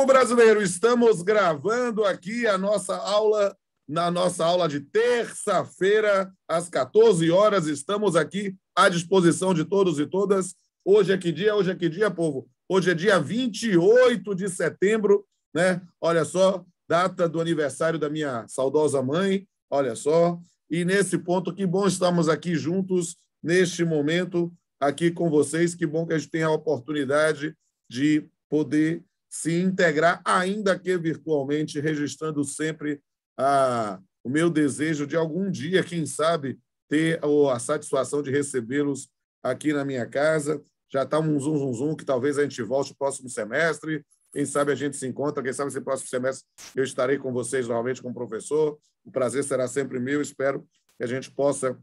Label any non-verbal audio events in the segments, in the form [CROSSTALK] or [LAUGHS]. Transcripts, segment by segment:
Povo brasileiro, estamos gravando aqui a nossa aula, na nossa aula de terça-feira, às 14 horas. Estamos aqui à disposição de todos e todas. Hoje é que dia? Hoje é que dia, povo? Hoje é dia 28 de setembro, né? Olha só, data do aniversário da minha saudosa mãe. Olha só. E nesse ponto, que bom estamos aqui juntos, neste momento, aqui com vocês. Que bom que a gente tem a oportunidade de poder se integrar, ainda que virtualmente, registrando sempre a, ah, o meu desejo de algum dia, quem sabe, ter a satisfação de recebê-los aqui na minha casa. Já está um zoom, zoom, zoom, que talvez a gente volte no próximo semestre. Quem sabe a gente se encontra, quem sabe esse próximo semestre eu estarei com vocês novamente como professor. O prazer será sempre meu. Espero que a gente possa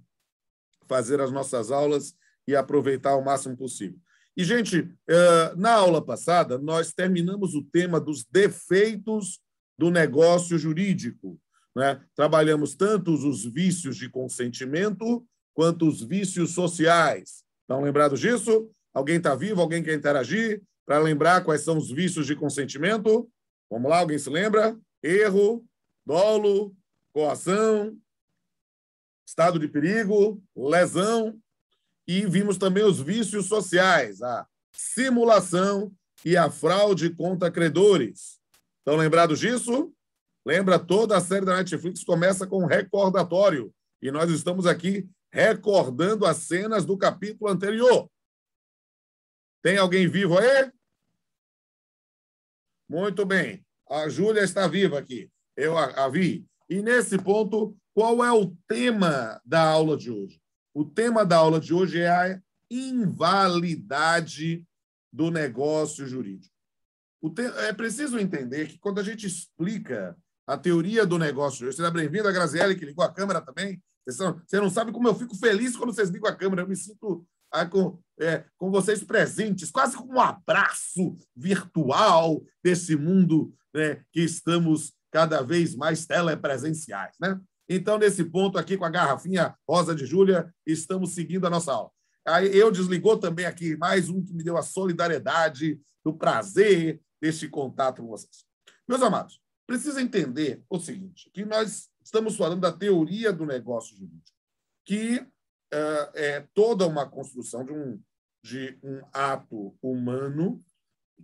fazer as nossas aulas e aproveitar o máximo possível. E, gente, é, na aula passada, nós terminamos o tema dos defeitos do negócio jurídico. Né? Trabalhamos tanto os vícios de consentimento quanto os vícios sociais. Estão tá lembrados disso? Alguém está vivo? Alguém quer interagir? Para lembrar quais são os vícios de consentimento? Vamos lá, alguém se lembra? Erro, dolo, coação, estado de perigo, lesão, e vimos também os vícios sociais, a simulação e a fraude contra credores. Estão lembrados disso? Lembra, toda a série da Netflix começa com um recordatório. E nós estamos aqui recordando as cenas do capítulo anterior. Tem alguém vivo aí? Muito bem. A Júlia está viva aqui. Eu a, a vi. E nesse ponto, qual é o tema da aula de hoje? O tema da aula de hoje é a invalidade do negócio jurídico. Te... É preciso entender que quando a gente explica a teoria do negócio jurídico, seja tá bem-vindo a Graziele, que ligou a câmera também. Você não sabe como eu fico feliz quando vocês ligam a câmera. Eu me sinto ah, com, é, com vocês presentes, quase como um abraço virtual desse mundo né, que estamos cada vez mais telepresenciais. Né? Então, nesse ponto aqui, com a garrafinha rosa de Júlia, estamos seguindo a nossa aula. Aí eu desligou também aqui mais um que me deu a solidariedade, o prazer deste contato com vocês. Meus amados, precisa entender o seguinte: que nós estamos falando da teoria do negócio jurídico, que uh, é toda uma construção de um, de um ato humano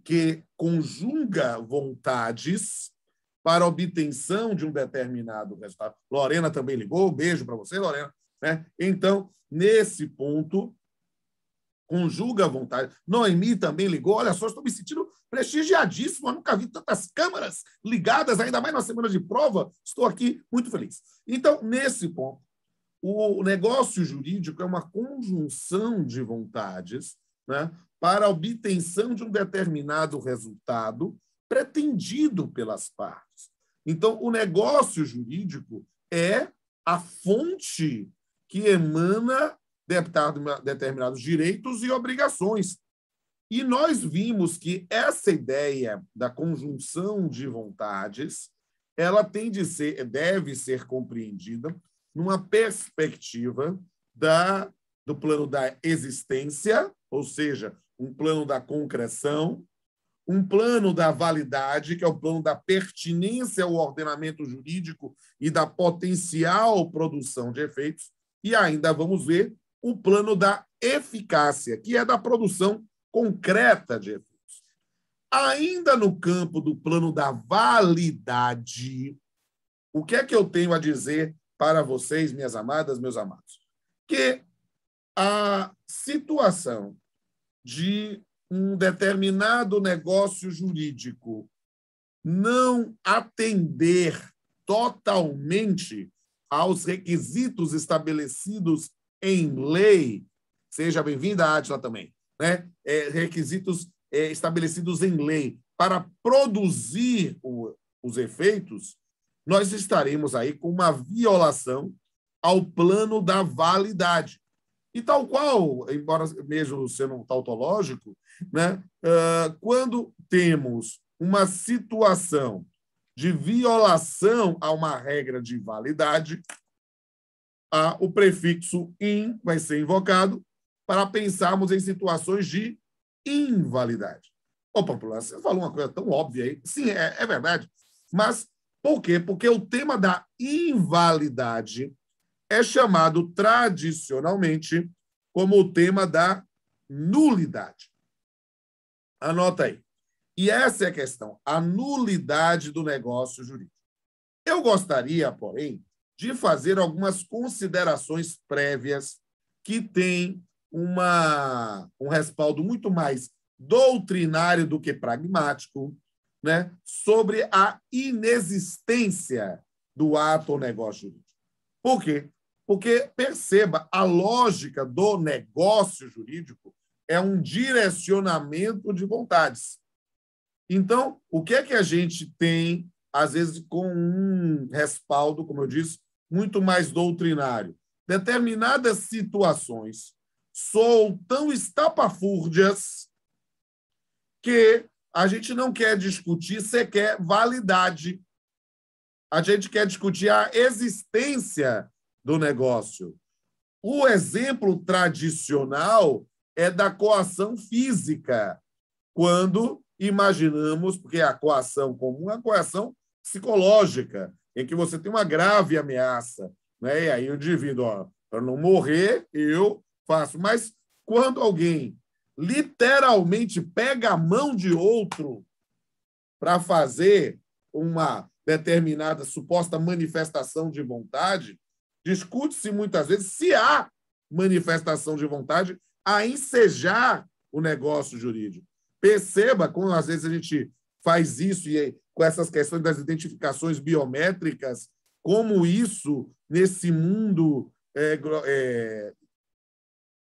que conjuga vontades para obtenção de um determinado resultado. Lorena também ligou, beijo para você, Lorena. Né? Então, nesse ponto, conjuga a vontade. Noemi também ligou, olha só, estou me sentindo prestigiadíssimo, eu nunca vi tantas câmaras ligadas, ainda mais na semana de prova, estou aqui muito feliz. Então, nesse ponto, o negócio jurídico é uma conjunção de vontades né, para obtenção de um determinado resultado pretendido pelas partes. Então, o negócio jurídico é a fonte que emana determinados direitos e obrigações. E nós vimos que essa ideia da conjunção de vontades, ela tem de ser, deve ser compreendida numa perspectiva da, do plano da existência, ou seja, um plano da concreção, um plano da validade, que é o plano da pertinência ao ordenamento jurídico e da potencial produção de efeitos, e ainda vamos ver o plano da eficácia, que é da produção concreta de efeitos. Ainda no campo do plano da validade, o que é que eu tenho a dizer para vocês, minhas amadas, meus amados? Que a situação de um determinado negócio jurídico não atender totalmente aos requisitos estabelecidos em lei, seja bem-vinda, Adila, também, né? É, requisitos é, estabelecidos em lei para produzir o, os efeitos, nós estaremos aí com uma violação ao plano da validade. E tal qual, embora mesmo sendo tautológico, né, quando temos uma situação de violação a uma regra de validade, o prefixo in vai ser invocado para pensarmos em situações de invalidade. Ô, oh, Popular, você falou uma coisa tão óbvia aí. Sim, é, é verdade. Mas por quê? Porque o tema da invalidade é chamado tradicionalmente como o tema da nulidade. Anota aí. E essa é a questão, a nulidade do negócio jurídico. Eu gostaria, porém, de fazer algumas considerações prévias que têm uma, um respaldo muito mais doutrinário do que pragmático, né, sobre a inexistência do ato ou negócio jurídico. Por quê? Porque, perceba, a lógica do negócio jurídico é um direcionamento de vontades. Então, o que é que a gente tem, às vezes, com um respaldo, como eu disse, muito mais doutrinário? Determinadas situações são tão estapafúrdias que a gente não quer discutir sequer validade. A gente quer discutir a existência do negócio. O exemplo tradicional é da coação física, quando imaginamos, porque a coação comum é a coação psicológica, em que você tem uma grave ameaça. Né? E aí o indivíduo, para não morrer, eu faço. Mas quando alguém literalmente pega a mão de outro para fazer uma determinada suposta manifestação de vontade, Discute-se muitas vezes se há manifestação de vontade a ensejar o negócio jurídico. Perceba quando às vezes a gente faz isso e com essas questões das identificações biométricas, como isso, nesse mundo é, é,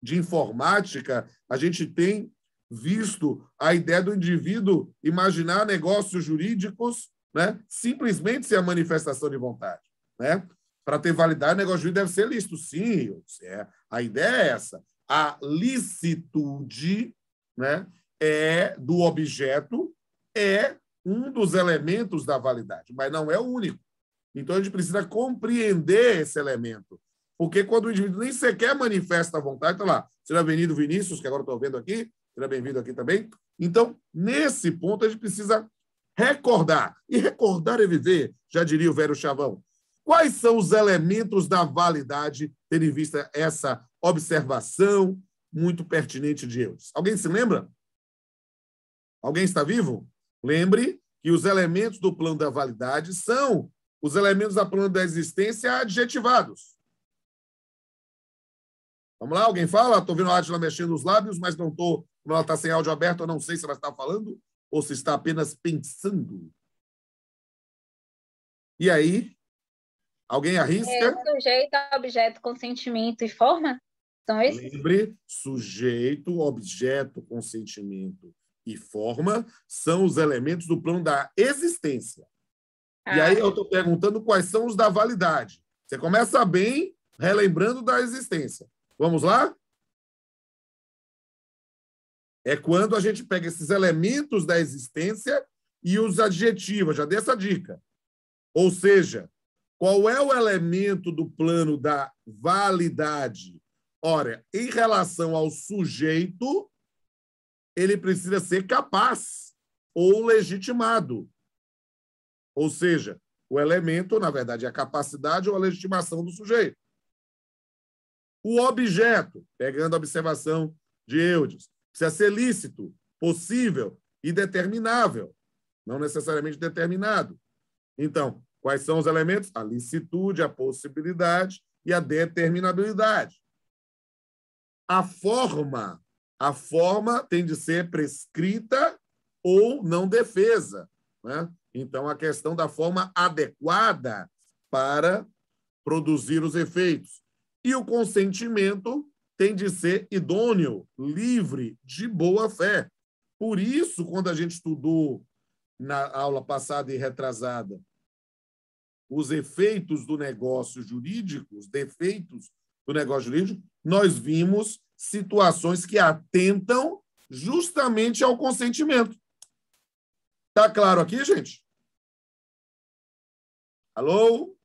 de informática, a gente tem visto a ideia do indivíduo imaginar negócios jurídicos né, simplesmente ser a manifestação de vontade. Né? para ter validade, o negócio jurídico deve ser lícito. Sim, é, a ideia é essa. A licitude né, é do objeto é um dos elementos da validade, mas não é o único. Então a gente precisa compreender esse elemento. Porque quando o indivíduo nem sequer manifesta a vontade, está lá, será bem-vindo Vinícius, que agora estou vendo aqui, será bem-vindo aqui também. Então, nesse ponto, a gente precisa recordar. E recordar é viver, já diria o velho Chavão. Quais são os elementos da validade, tendo em vista essa observação muito pertinente de Eus? Alguém se lembra? Alguém está vivo? Lembre que os elementos do plano da validade são os elementos do plano da existência adjetivados. Vamos lá, alguém fala? Estou vendo a Atila mexendo os lábios, mas não estou. Como ela está sem áudio aberto, eu não sei se ela está falando ou se está apenas pensando. E aí, Alguém arrisca? É, sujeito, objeto, consentimento e forma? São esses? Lembre, sujeito, objeto, consentimento e forma são os elementos do plano da existência. Ah. E aí ah. eu estou perguntando quais são os da validade. Você começa bem relembrando da existência. Vamos lá? É quando a gente pega esses elementos da existência e os adjetiva. Já dei essa dica. Ou seja, qual é o elemento do plano da validade? Ora, em relação ao sujeito, ele precisa ser capaz ou legitimado. Ou seja, o elemento, na verdade, é a capacidade ou a legitimação do sujeito. O objeto, pegando a observação de Eudes, precisa ser lícito, possível e determinável, não necessariamente determinado. Então, Quais são os elementos? A licitude, a possibilidade e a determinabilidade. A forma, a forma tem de ser prescrita ou não defesa. Né? Então, a questão da forma adequada para produzir os efeitos. E o consentimento tem de ser idôneo, livre, de boa fé. Por isso, quando a gente estudou na aula passada e retrasada os efeitos do negócio jurídico, os defeitos do negócio jurídico, nós vimos situações que atentam justamente ao consentimento. Tá claro aqui, gente? Alô?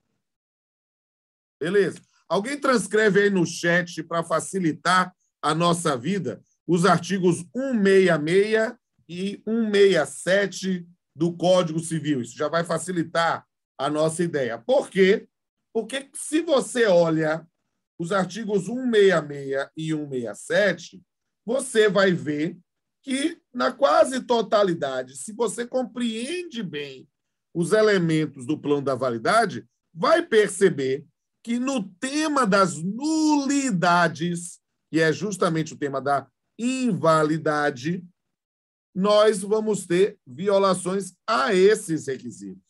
Beleza. Alguém transcreve aí no chat para facilitar a nossa vida os artigos 166 e 167 do Código Civil. Isso já vai facilitar a nossa ideia. Por quê? Porque se você olha os artigos 166 e 167, você vai ver que, na quase totalidade, se você compreende bem os elementos do plano da validade, vai perceber que no tema das nulidades, que é justamente o tema da invalidade, nós vamos ter violações a esses requisitos.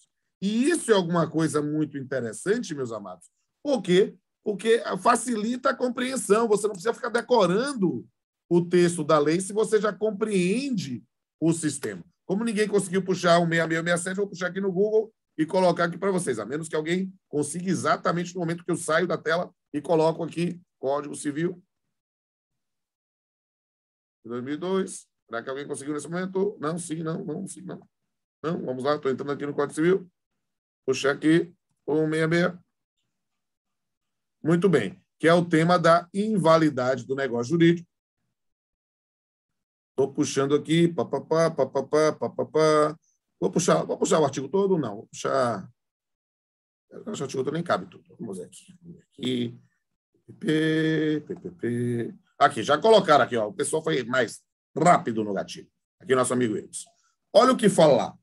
E isso é alguma coisa muito interessante, meus amados. Por quê? Porque facilita a compreensão. Você não precisa ficar decorando o texto da lei se você já compreende o sistema. Como ninguém conseguiu puxar o 6667, vou puxar aqui no Google e colocar aqui para vocês, a menos que alguém consiga exatamente no momento que eu saio da tela e coloco aqui Código Civil 2002. Será que alguém conseguiu nesse momento? Não, sim, não, não, sim, não. Não, vamos lá, estou entrando aqui no Código Civil. Puxar aqui, o 166. Muito bem. Que é o tema da invalidade do negócio jurídico. Estou puxando aqui, papapá, papapá, papapá. Vou puxar, vou puxar o artigo todo? Não, vou puxar. O artigo todo nem cabe tudo. Vamos ver aqui. aqui. PPP, Aqui, já colocaram aqui, ó. O pessoal foi mais rápido no gatilho. Aqui, nosso amigo Eudes. Olha o que fala lá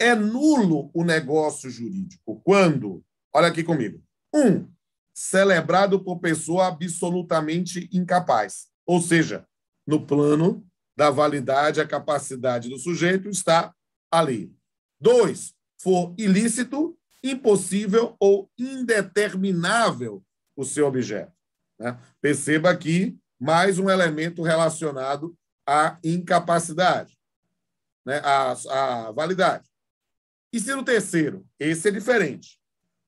é nulo o negócio jurídico quando, olha aqui comigo, um, celebrado por pessoa absolutamente incapaz, ou seja, no plano da validade, a capacidade do sujeito está ali. Dois, for ilícito, impossível ou indeterminável o seu objeto. Né? Perceba aqui mais um elemento relacionado à incapacidade, né? à, à validade no terceiro, esse é diferente.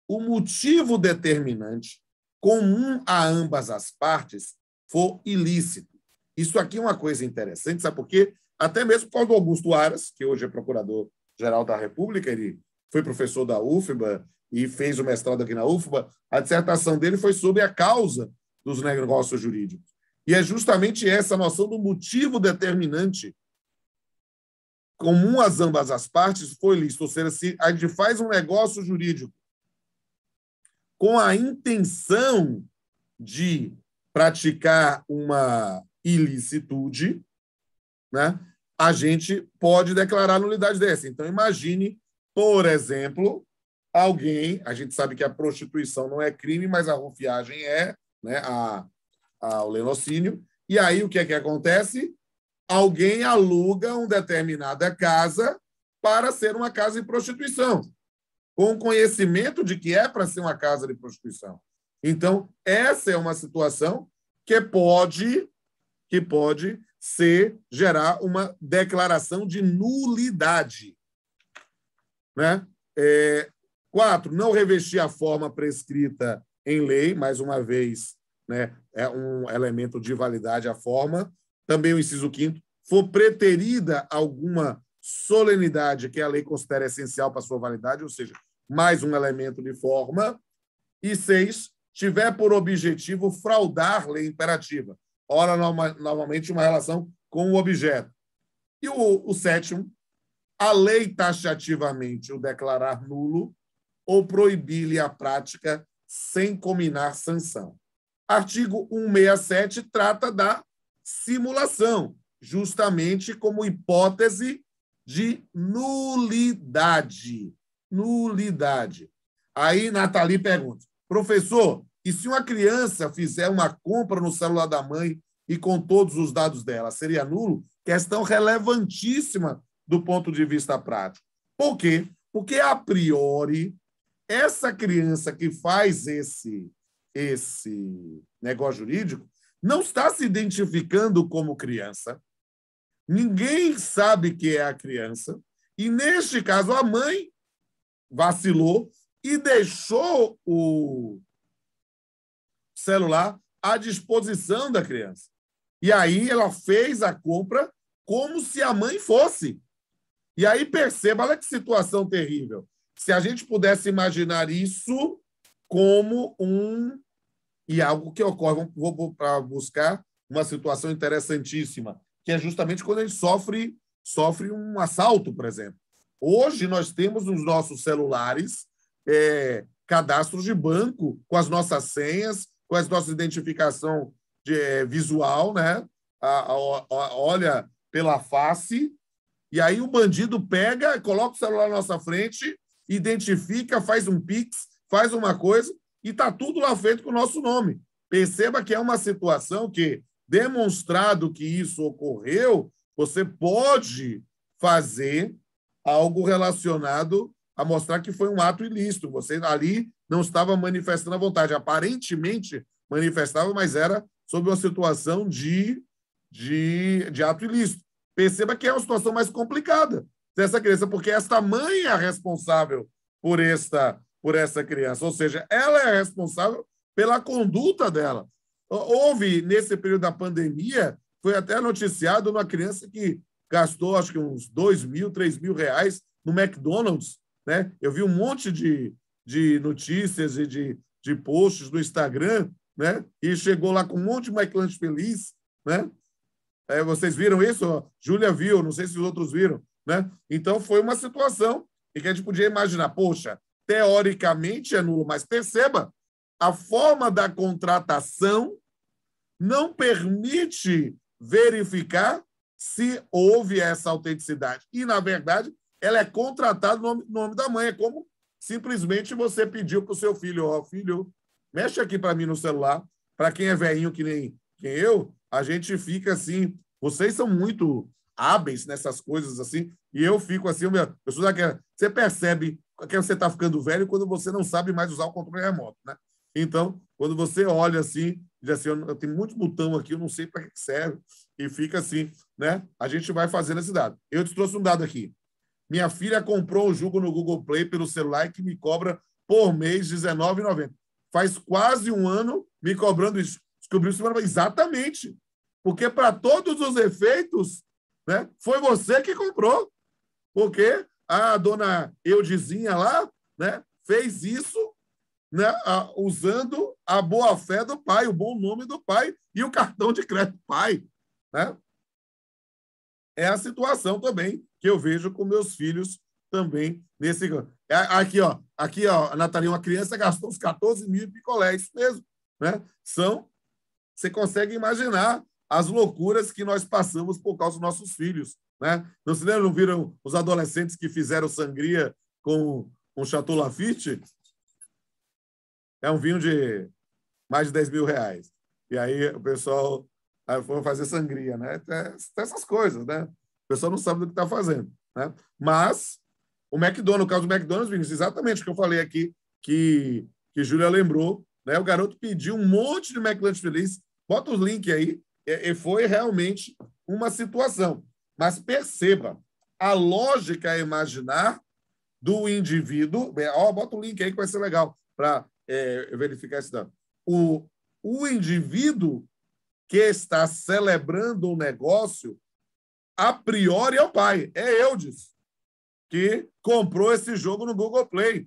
O motivo determinante comum a ambas as partes for ilícito. Isso aqui é uma coisa interessante, sabe por quê? Até mesmo por causa do Augusto Aras, que hoje é procurador-geral da República, ele foi professor da UFBA e fez o mestrado aqui na UFBA, a dissertação dele foi sobre a causa dos negócios jurídicos. E é justamente essa noção do motivo determinante comum às ambas as partes foi lícito, ou seja, se a gente faz um negócio jurídico com a intenção de praticar uma ilicitude, né, a gente pode declarar nulidade dessa. Então, imagine, por exemplo, alguém, a gente sabe que a prostituição não é crime, mas a rufiagem é, né, a, a o lenocínio, e aí o que é que acontece? alguém aluga uma determinada casa para ser uma casa de prostituição, com o conhecimento de que é para ser uma casa de prostituição. Então, essa é uma situação que pode que pode ser gerar uma declaração de nulidade, né? É, quatro, não revestir a forma prescrita em lei, mais uma vez, né? É um elemento de validade a forma também o inciso quinto, for preterida alguma solenidade que é a lei considera essencial para sua validade, ou seja, mais um elemento de forma, e seis, tiver por objetivo fraudar lei imperativa, ora novamente uma relação com o objeto. E o, o sétimo, a lei taxativamente o declarar nulo ou proibir-lhe a prática sem combinar sanção. Artigo 167 trata da simulação, justamente como hipótese de nulidade. Nulidade. Aí Nathalie pergunta: professor, e se uma criança fizer uma compra no celular da mãe e com todos os dados dela, seria nulo? Questão relevantíssima do ponto de vista prático. Por quê? Porque a priori essa criança que faz esse esse negócio jurídico, não está se identificando como criança, ninguém sabe que é a criança, e neste caso a mãe vacilou e deixou o celular à disposição da criança. E aí ela fez a compra como se a mãe fosse. E aí perceba, olha que situação terrível. Se a gente pudesse imaginar isso como um e algo que ocorre, vou para buscar uma situação interessantíssima, que é justamente quando a gente sofre, sofre um assalto, por exemplo. Hoje nós temos nos nossos celulares é, cadastros de banco com as nossas senhas, com as nossas identificação de, é, visual, né? A, a, a, olha pela face, e aí o bandido pega, coloca o celular na nossa frente, identifica, faz um pix, faz uma coisa, e está tudo lá feito com o nosso nome. Perceba que é uma situação que, demonstrado que isso ocorreu, você pode fazer algo relacionado a mostrar que foi um ato ilícito. Você ali não estava manifestando a vontade. Aparentemente manifestava, mas era sobre uma situação de, de, de ato ilícito. Perceba que é uma situação mais complicada dessa criança, porque esta mãe é responsável por esta por essa criança. Ou seja, ela é responsável pela conduta dela. Houve, nesse período da pandemia, foi até noticiado uma criança que gastou, acho que uns 2 mil, 3 mil reais no McDonald's. Né? Eu vi um monte de, de notícias e de, de posts no Instagram, né? e chegou lá com um monte de McLanche feliz. Né? É, vocês viram isso? Júlia viu, não sei se os outros viram. Né? Então, foi uma situação e que a gente podia imaginar, poxa, teoricamente é nulo, mas perceba, a forma da contratação não permite verificar se houve essa autenticidade. E, na verdade, ela é contratada no nome, nome da mãe. É como simplesmente você pediu para o seu filho, ó, oh, filho, mexe aqui para mim no celular. Para quem é velhinho que nem quem eu, a gente fica assim, vocês são muito hábeis nessas coisas assim, e eu fico assim, eu sou daquela, você percebe que você está ficando velho quando você não sabe mais usar o controle remoto, né? Então, quando você olha assim, já assim, eu tenho muito botão aqui, eu não sei para que serve, e fica assim, né? A gente vai fazendo esse dado. Eu te trouxe um dado aqui. Minha filha comprou um jogo no Google Play pelo celular que me cobra por mês R$19,90. Faz quase um ano me cobrando isso. Descobriu semana Exatamente. Porque para todos os efeitos, né, foi você que comprou. Porque a dona Eudizinha lá, né, fez isso né, a, usando a boa fé do pai, o bom nome do pai e o cartão de crédito do pai. Né? É a situação também que eu vejo com meus filhos também nesse. É, aqui, ó, aqui, ó, Natalia, uma criança gastou uns 14 mil picolés é isso mesmo. Né? São. Você consegue imaginar as loucuras que nós passamos por causa dos nossos filhos. Né? se lembram não viram os adolescentes que fizeram sangria com, um Chateau Lafitte? É um vinho de mais de 10 mil reais. E aí o pessoal foi fazer sangria, né? essas coisas, né? O pessoal não sabe do que está fazendo, né? Mas o McDonald's, no caso do McDonald's, Vinícius, exatamente o que eu falei aqui, que, que Júlia lembrou, né? O garoto pediu um monte de McLanche Feliz, bota os link aí, e foi realmente uma situação. Mas perceba, a lógica é imaginar do indivíduo. oh, bota o um link aí que vai ser legal para é, verificar esse O, o indivíduo que está celebrando um negócio, a priori é o pai. É eu disse que comprou esse jogo no Google Play.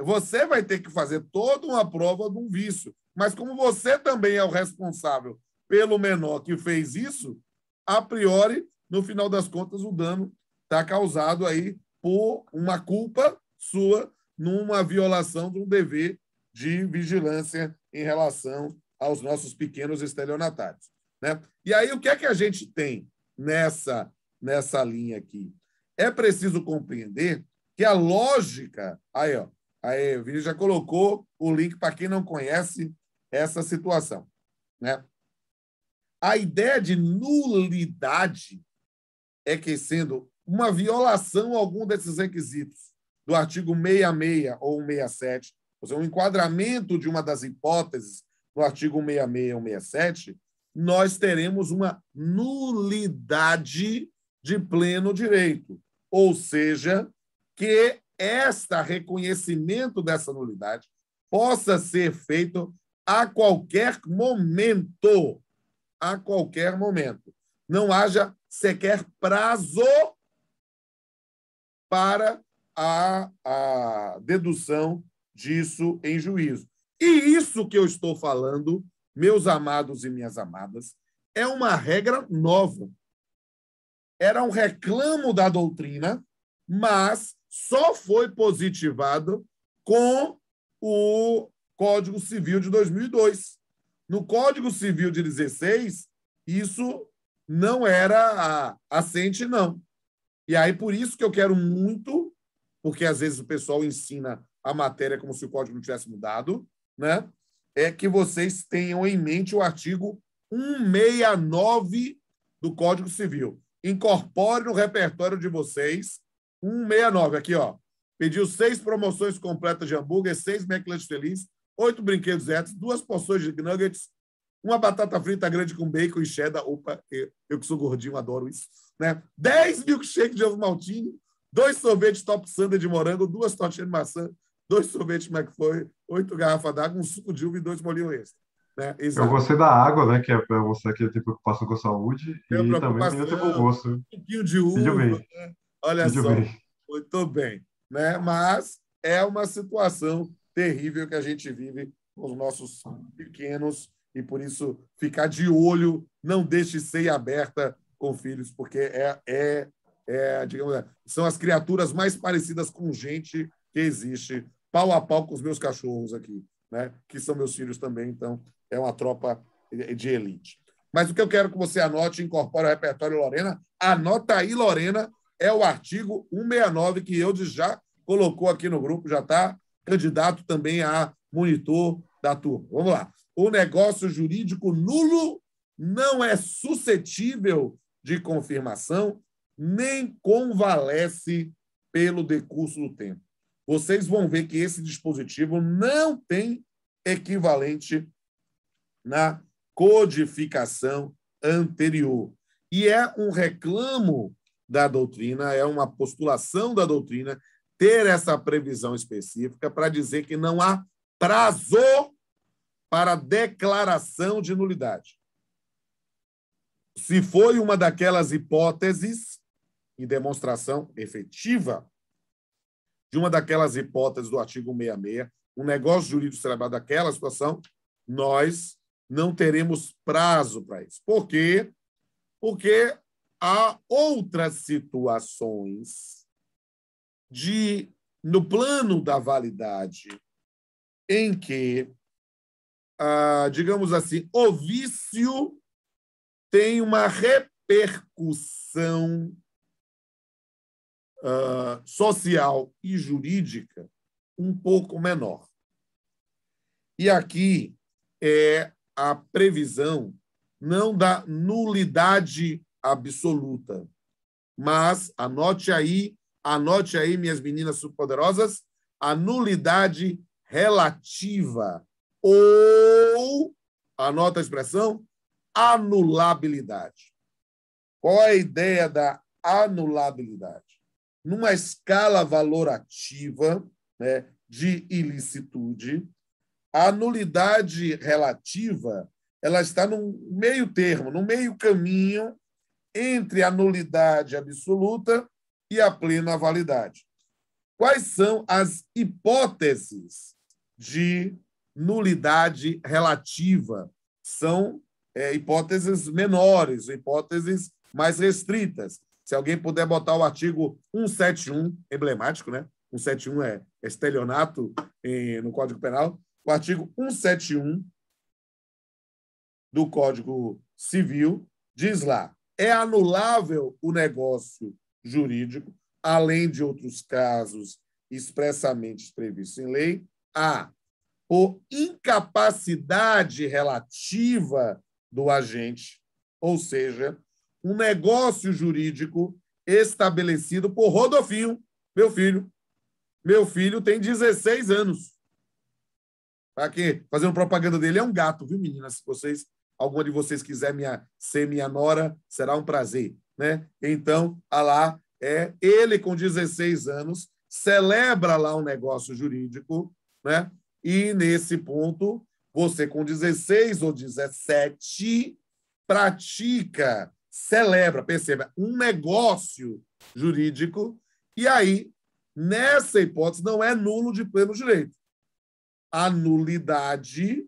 Você vai ter que fazer toda uma prova de um vício. Mas como você também é o responsável pelo menor que fez isso, a priori, no final das contas, o dano está causado aí por uma culpa sua numa violação de um dever de vigilância em relação aos nossos pequenos estelionatários. Né? E aí, o que é que a gente tem nessa, nessa linha aqui? É preciso compreender que a lógica. Aí, ó, aí, o já colocou o link para quem não conhece essa situação. Né? A ideia de nulidade é que, sendo uma violação a algum desses requisitos do artigo 66 ou 167, ou seja, um enquadramento de uma das hipóteses do artigo 66 ou 167, nós teremos uma nulidade de pleno direito. Ou seja, que este reconhecimento dessa nulidade possa ser feito a qualquer momento a qualquer momento. Não haja sequer prazo para a, a dedução disso em juízo. E isso que eu estou falando, meus amados e minhas amadas, é uma regra nova. Era um reclamo da doutrina, mas só foi positivado com o Código Civil de 2002. No Código Civil de 16, isso não era assente, não. E aí, por isso que eu quero muito, porque às vezes o pessoal ensina a matéria como se o código não tivesse mudado, né? É que vocês tenham em mente o artigo 169 do Código Civil. Incorpore no repertório de vocês 169, aqui, ó. Pediu seis promoções completas de hambúrguer, seis McLanches felizes, oito brinquedos retos, duas porções de nuggets, uma batata frita grande com bacon e cheddar. Opa, eu, eu que sou gordinho, adoro isso. Né? Dez milkshakes de ovo maltinho, dois sorvetes top sander de morango, duas tortinhas de maçã, dois sorvetes McFlurry, oito garrafas d'água, um suco de uva e dois molinhos extra. Né? Eu gostei da água, né? Que é para mostrar que tem preocupação com a saúde e também tem com o gosto. Um pouquinho de uva. Né? Olha só, bem. muito bem. Né? Mas é uma situação terrível que a gente vive com os nossos pequenos e por isso ficar de olho, não deixe ceia aberta com filhos, porque é, é, é digamos, é, são as criaturas mais parecidas com gente que existe, pau a pau com os meus cachorros aqui, né? Que são meus filhos também, então é uma tropa de elite. Mas o que eu quero que você anote, incorpore ao repertório Lorena, anota aí Lorena, é o artigo 169 que eu já colocou aqui no grupo, já está candidato também a monitor da turma. Vamos lá. O negócio jurídico nulo não é suscetível de confirmação nem convalesce pelo decurso do tempo. Vocês vão ver que esse dispositivo não tem equivalente na codificação anterior. E é um reclamo da doutrina, é uma postulação da doutrina ter essa previsão específica para dizer que não há prazo para declaração de nulidade. Se foi uma daquelas hipóteses, em demonstração efetiva de uma daquelas hipóteses do artigo 66, um negócio jurídico celebrado daquela situação, nós não teremos prazo para isso. Por quê? Porque há outras situações de no plano da validade, em que, ah, digamos assim, o vício tem uma repercussão ah, social e jurídica um pouco menor. E aqui é a previsão não da nulidade absoluta, mas anote aí Anote aí, minhas meninas superpoderosas, a nulidade relativa ou, anota a expressão, anulabilidade. Qual é a ideia da anulabilidade? Numa escala valorativa né, de ilicitude, a nulidade relativa ela está no meio termo, no meio caminho entre a nulidade absoluta e a plena validade. Quais são as hipóteses de nulidade relativa? São é, hipóteses menores, hipóteses mais restritas. Se alguém puder botar o artigo 171, emblemático, né? 171 é estelionato em, no Código Penal. O artigo 171 do Código Civil diz lá: é anulável o negócio jurídico, além de outros casos expressamente previstos em lei, a por incapacidade relativa do agente, ou seja, um negócio jurídico estabelecido por Rodolfinho, meu filho. Meu filho tem 16 anos. Tá aqui, fazendo propaganda dele, é um gato, viu, meninas? Se vocês, alguma de vocês quiser minha, ser minha nora, será um prazer né? Então, Alá é ele com 16 anos celebra lá um negócio jurídico, né? E nesse ponto, você com 16 ou 17 pratica, celebra, perceba, um negócio jurídico e aí nessa hipótese não é nulo de pleno direito. A nulidade,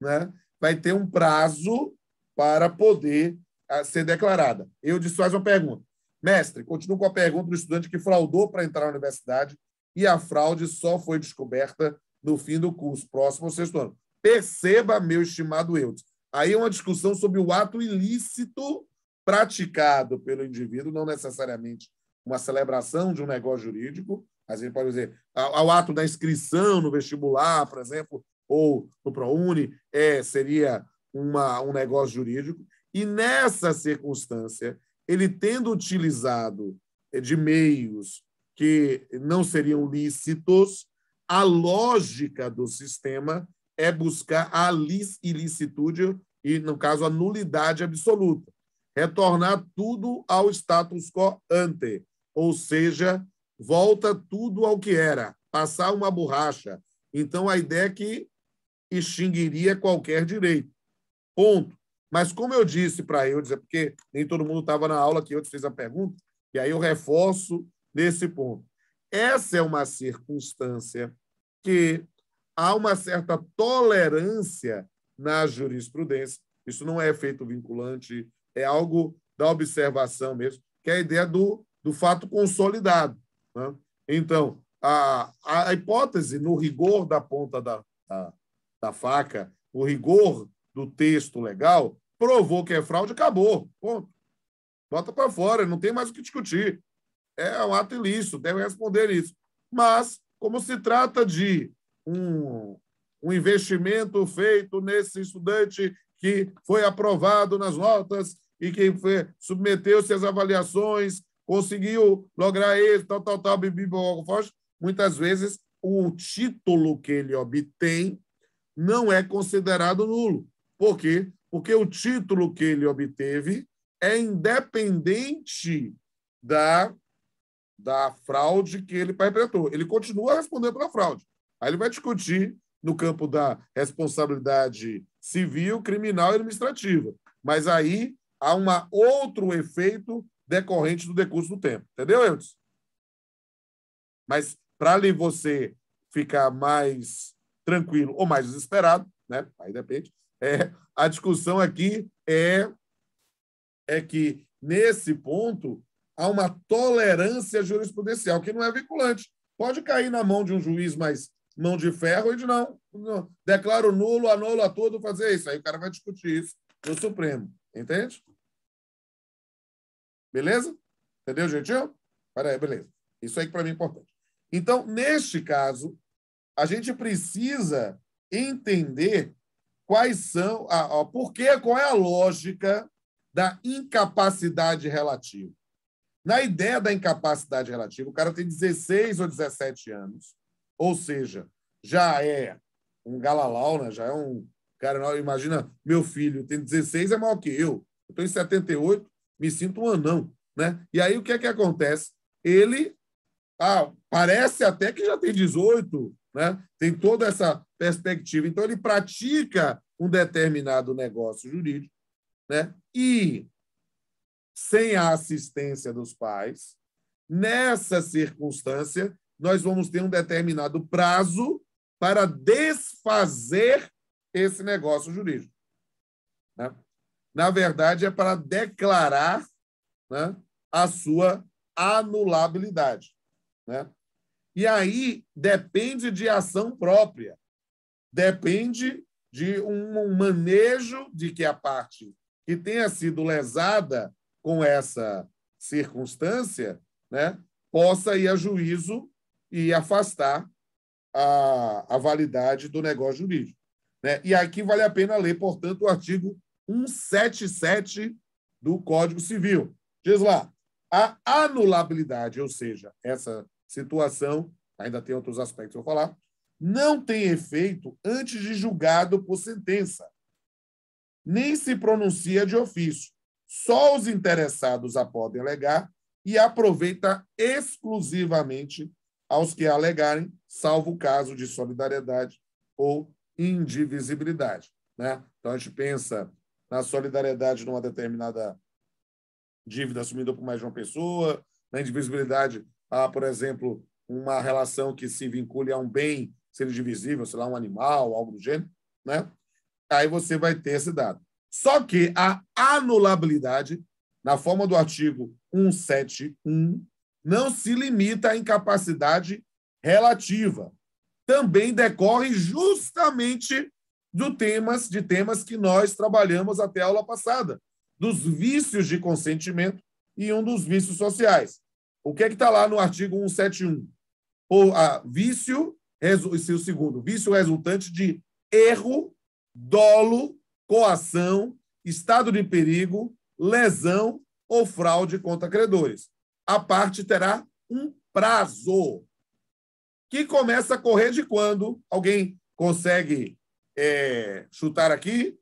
né? Vai ter um prazo para poder a ser declarada. Eudes faz uma pergunta. Mestre, continuo com a pergunta do estudante que fraudou para entrar na universidade e a fraude só foi descoberta no fim do curso, próximo ao sexto ano. Perceba, meu estimado Eudes. Aí é uma discussão sobre o ato ilícito praticado pelo indivíduo, não necessariamente uma celebração de um negócio jurídico, a gente pode dizer, ao, ao ato da inscrição no vestibular, por exemplo, ou no ProUni, é, seria uma, um negócio jurídico, e nessa circunstância, ele tendo utilizado eh, de meios que não seriam lícitos, a lógica do sistema é buscar a ilicitude e, no caso, a nulidade absoluta. Retornar tudo ao status quo ante, ou seja, volta tudo ao que era, passar uma borracha. Então, a ideia é que extinguiria qualquer direito. Ponto. Mas como eu disse para eu dizer, porque nem todo mundo estava na aula que eu te fiz a pergunta, e aí eu reforço nesse ponto. Essa é uma circunstância que há uma certa tolerância na jurisprudência. Isso não é efeito vinculante, é algo da observação mesmo, que é a ideia do, do fato consolidado. Né? Então, a, a hipótese, no rigor da ponta da, da, da faca, o rigor do texto legal, provou que é fraude, acabou. Ponto. Bota para fora, não tem mais o que discutir. É um ato ilícito, deve responder isso. Mas, como se trata de um, um investimento feito nesse estudante que foi aprovado nas notas e que submeteu-se às avaliações, conseguiu lograr isso tal, tal, tal, forte muitas vezes o título que ele obtém não é considerado nulo, porque porque o título que ele obteve é independente da, da fraude que ele perpetrou. Ele continua respondendo pela fraude. Aí ele vai discutir no campo da responsabilidade civil, criminal e administrativa. Mas aí há um outro efeito decorrente do decurso do tempo. Entendeu, Eudes? Mas para ali você ficar mais tranquilo ou mais desesperado, né? Aí depende. É, a discussão aqui é, é que, nesse ponto, há uma tolerância jurisprudencial, que não é vinculante. Pode cair na mão de um juiz mais mão de ferro e de não, não declaro nulo, anulo a tudo, fazer isso. Aí o cara vai discutir isso no Supremo. Entende? Beleza? Entendeu, gentil? Peraí, beleza. Isso aí que para mim é importante. Então, neste caso, a gente precisa entender quais são, a, a, por que, qual é a lógica da incapacidade relativa. Na ideia da incapacidade relativa, o cara tem 16 ou 17 anos, ou seja, já é um galalau, né? já é um cara. Imagina, meu filho tem 16, é maior que eu. Eu estou em 78, me sinto um anão. Né? E aí o que é que acontece? Ele ah, parece até que já tem 18, né? Tem toda essa perspectiva. Então, ele pratica um determinado negócio jurídico né? e, sem a assistência dos pais, nessa circunstância, nós vamos ter um determinado prazo para desfazer esse negócio jurídico. Né? Na verdade, é para declarar né, a sua anulabilidade. Né? E aí depende de ação própria, depende de um manejo de que a parte que tenha sido lesada com essa circunstância né, possa ir a juízo e afastar a, a validade do negócio jurídico. Né? E aqui vale a pena ler, portanto, o artigo 177 do Código Civil. Diz lá, a anulabilidade, ou seja, essa situação, ainda tem outros aspectos a falar, não tem efeito antes de julgado por sentença, nem se pronuncia de ofício. Só os interessados a podem alegar e aproveita exclusivamente aos que alegarem, salvo caso de solidariedade ou indivisibilidade. Né? Então, a gente pensa na solidariedade numa determinada dívida assumida por mais de uma pessoa, na indivisibilidade a, por exemplo, uma relação que se vincule a um bem, ser divisível, sei lá, um animal, algo do gênero, né? Aí você vai ter esse dado. Só que a anulabilidade, na forma do artigo 171, não se limita à incapacidade relativa. Também decorre justamente do temas, de temas que nós trabalhamos até a aula passada, dos vícios de consentimento e um dos vícios sociais. O que é que está lá no artigo 171? Por, vício, esse é o segundo, vício resultante de erro, dolo, coação, estado de perigo, lesão ou fraude contra credores. A parte terá um prazo que começa a correr de quando? Alguém consegue é, chutar aqui?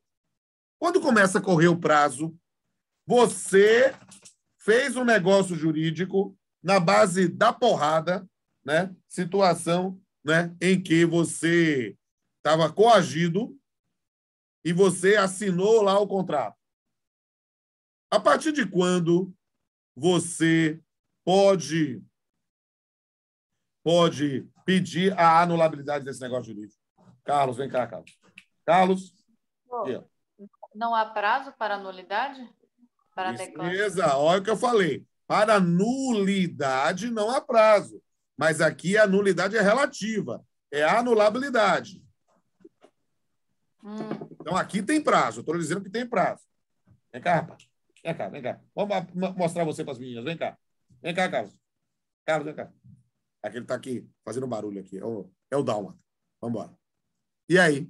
Quando começa a correr o prazo, você fez um negócio jurídico, na base da porrada, né? Situação, né? Em que você estava coagido e você assinou lá o contrato. A partir de quando você pode pode pedir a anulabilidade desse negócio jurídico? Carlos, vem cá, Carlos. Carlos. não há prazo para nulidade? Para Beleza, olha o que eu falei. Para nulidade não há prazo, mas aqui a nulidade é relativa, é anulabilidade. Hum. Então aqui tem prazo, estou dizendo que tem prazo. Vem cá, rapaz. Vem cá, vem cá. Vamos mostrar você para as meninas. Vem cá. Vem cá, Carlos. Carlos, vem cá. Aquele está aqui fazendo barulho aqui. É o, é o Dalma. Vamos embora. E aí?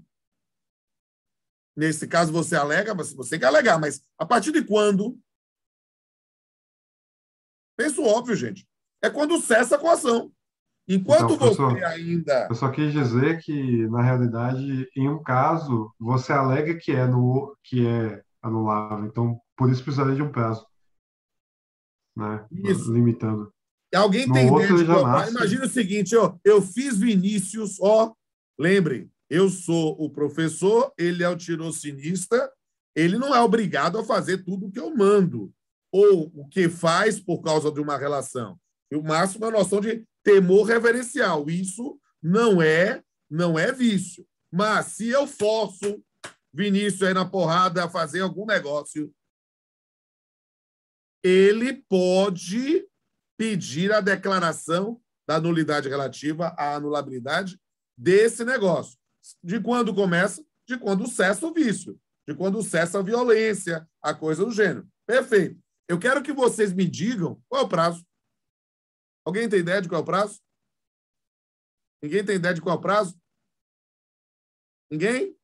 Nesse caso, você alega, você quer alegar, mas a partir de quando Penso óbvio, gente. É quando cessa a coação. Enquanto então, você só, ainda. Eu só quis dizer que, na realidade, em um caso, você alega que é, no, que é anulável. Então, por isso precisaria de um prazo. Né? Isso. Limitando. Alguém tem ideia de Imagina o seguinte: ó, eu fiz Vinícius, ó. Lembrem, eu sou o professor, ele é o tirocinista, ele não é obrigado a fazer tudo o que eu mando ou o que faz por causa de uma relação. E o máximo é a noção de temor reverencial. Isso não é, não é vício. Mas se eu forço Vinícius aí na porrada a fazer algum negócio, ele pode pedir a declaração da nulidade relativa à anulabilidade desse negócio. De quando começa? De quando cessa o vício, de quando cessa a violência, a coisa do gênero. Perfeito. Eu quero que vocês me digam qual é o prazo. Alguém tem ideia de qual é o prazo? Ninguém tem ideia de qual é o prazo? Ninguém?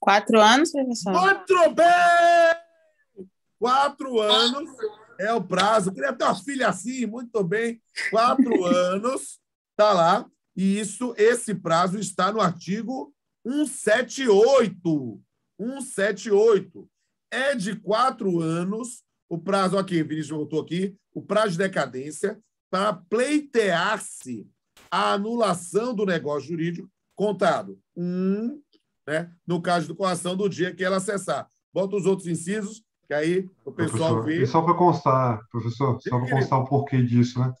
Quatro anos, professor. Muito bem! Quatro anos é o prazo. Eu queria ter uma filha assim, muito bem. Quatro [LAUGHS] anos, tá lá. E isso, esse prazo está no artigo 178. 178. É de quatro anos o prazo, aqui, Vinícius voltou aqui, o prazo de decadência para pleitear-se a anulação do negócio jurídico contado. Um, né? No caso de coação do dia que ela acessar. Bota os outros incisos, que aí o pessoal vê. E só para constar, professor, só para constar o porquê disso, né?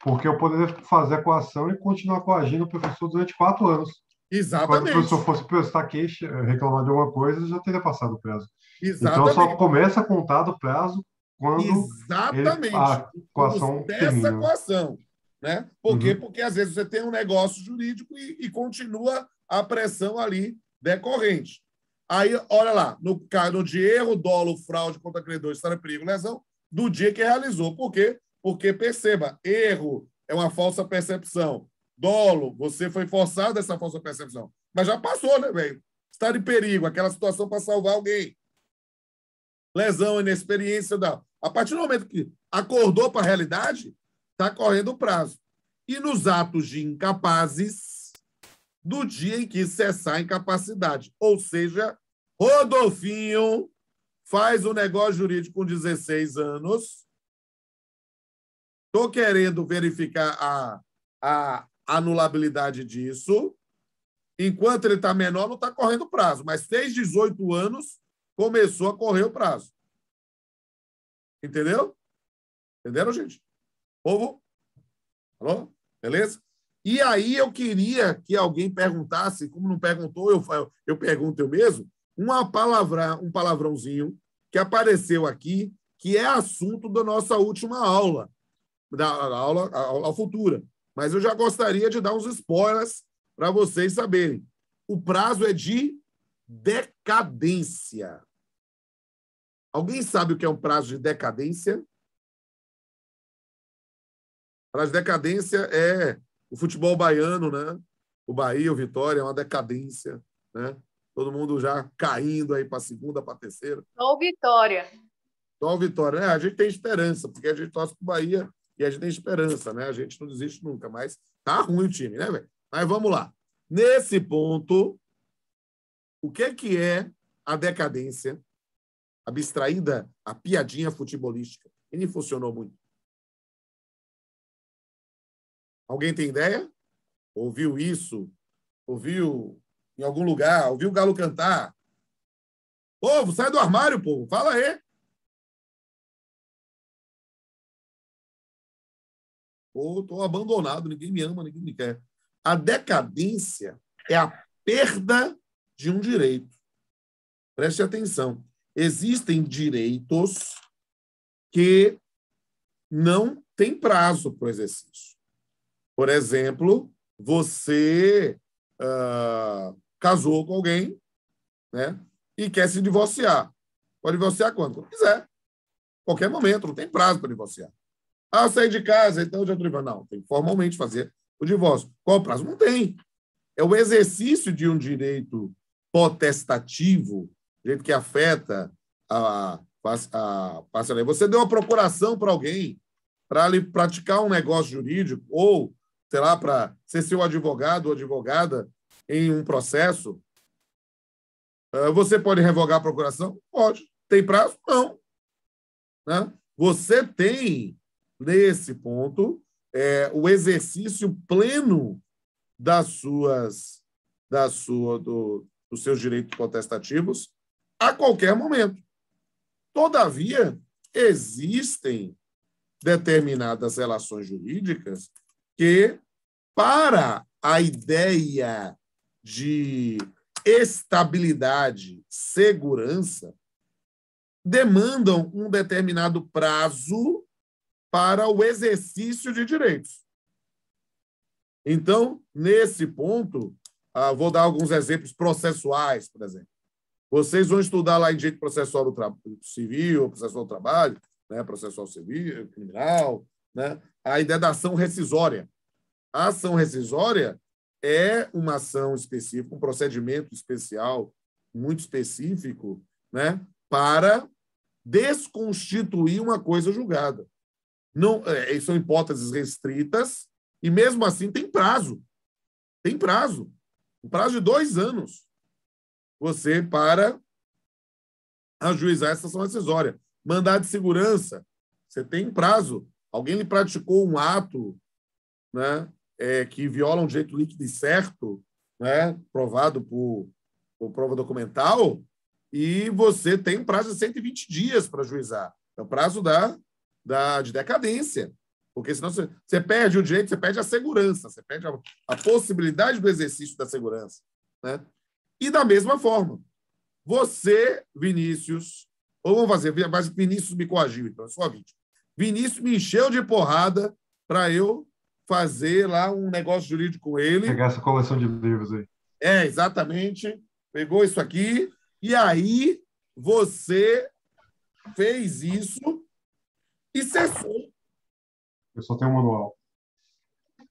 Porque eu poderia fazer a coação e continuar coagindo o professor durante quatro anos. Exatamente. Quando a pessoa fosse prestar queixa, eh, reclamar de alguma coisa, já teria passado o prazo. Então, Exatamente. Então só começa a contar do prazo quando Exatamente. Ele, a coação dessa equação, coação, né? Por quê? Uhum. Porque às vezes você tem um negócio jurídico e, e, continua a pressão ali decorrente. Aí, olha lá, no caso de erro, dolo, fraude contra credor, em perigo, lesão, do dia que realizou. Por quê? Porque perceba, erro é uma falsa percepção, dolo, você foi forçado essa falsa percepção. Mas já passou, né, velho? Está de perigo, aquela situação para salvar alguém. Lesão, inexperiência, da. A partir do momento que acordou para a realidade, está correndo o prazo. E nos atos de incapazes, do dia em que cessar a incapacidade. Ou seja, Rodolfinho faz o um negócio jurídico com 16 anos. Estou querendo verificar a, a, anulabilidade disso. Enquanto ele está menor, não está correndo o prazo, mas fez 18 anos, começou a correr o prazo. Entendeu? Entenderam, gente? Povo? Alô? Beleza? E aí eu queria que alguém perguntasse, como não perguntou, eu, eu pergunto eu mesmo, uma palavra, um palavrãozinho que apareceu aqui, que é assunto da nossa última aula, da aula, aula futura. Mas eu já gostaria de dar uns spoilers para vocês saberem. O prazo é de decadência. Alguém sabe o que é um prazo de decadência? Prazo de decadência é o futebol baiano, né? O Bahia, o Vitória, é uma decadência, né? Todo mundo já caindo aí para segunda, para terceira. Só o Vitória. Só o Vitória. É, a gente tem esperança, porque a gente torce para o Bahia e a gente tem esperança, né? A gente não desiste nunca, mas tá ruim o time, né, velho? Mas vamos lá. Nesse ponto, o que é que é a decadência abstraída a piadinha futebolística? Ele funcionou muito. Alguém tem ideia? Ouviu isso? Ouviu em algum lugar? Ouviu o galo cantar? Povo, sai do armário, povo. Fala aí. ou estou abandonado, ninguém me ama, ninguém me quer. A decadência é a perda de um direito. Preste atenção. Existem direitos que não têm prazo para o exercício. Por exemplo, você uh, casou com alguém né, e quer se divorciar. Pode divorciar quando? Quando quiser. Qualquer momento, não tem prazo para divorciar. Ah, eu saí de casa, então já tribunal. Não, tem que formalmente fazer o divórcio. Qual o prazo? Não tem. É o exercício de um direito potestativo, direito que afeta a, a, a, Você deu uma procuração para alguém para lhe praticar um negócio jurídico ou, sei lá, para ser seu advogado ou advogada em um processo. Eh, você pode revogar a procuração? Pode. Tem prazo? Não. Né? Você tem nesse ponto, é, o exercício pleno das suas, da sua, do, dos seus direitos contestativos a qualquer momento. Todavia, existem determinadas relações jurídicas que, para a ideia de estabilidade, segurança, demandam um determinado prazo para o exercício de direitos. Então, nesse ponto, ah, vou dar alguns exemplos processuais, por exemplo. Vocês vão estudar lá em direito processual tra... civil, processual do trabalho, né? processual civil, criminal, né? a ideia da ação rescisória. A ação rescisória é uma ação específica, um procedimento especial, muito específico, né? para desconstituir uma coisa julgada. Não, é, é, são hipóteses restritas, e mesmo assim tem prazo. Tem prazo. Um prazo de dois anos. Você para ajuizar essa ação acessória. Mandar de segurança, você tem prazo. Alguém lhe praticou um ato né, é, que viola um direito líquido e certo, né, provado por, por prova documental, e você tem um prazo de 120 dias para juizar. É o prazo da da, de decadência. Porque senão você, você perde o direito, você perde a segurança, você perde a, a possibilidade do exercício da segurança. Né? E da mesma forma, você, Vinícius, ou vamos fazer, mas Vinícius me coagiu, então, é só vítima. Vinícius me encheu de porrada para eu fazer lá um negócio jurídico com ele. Pegar essa coleção de livros aí. É, exatamente. Pegou isso aqui, e aí você fez isso e cessou. Eu só tenho um manual.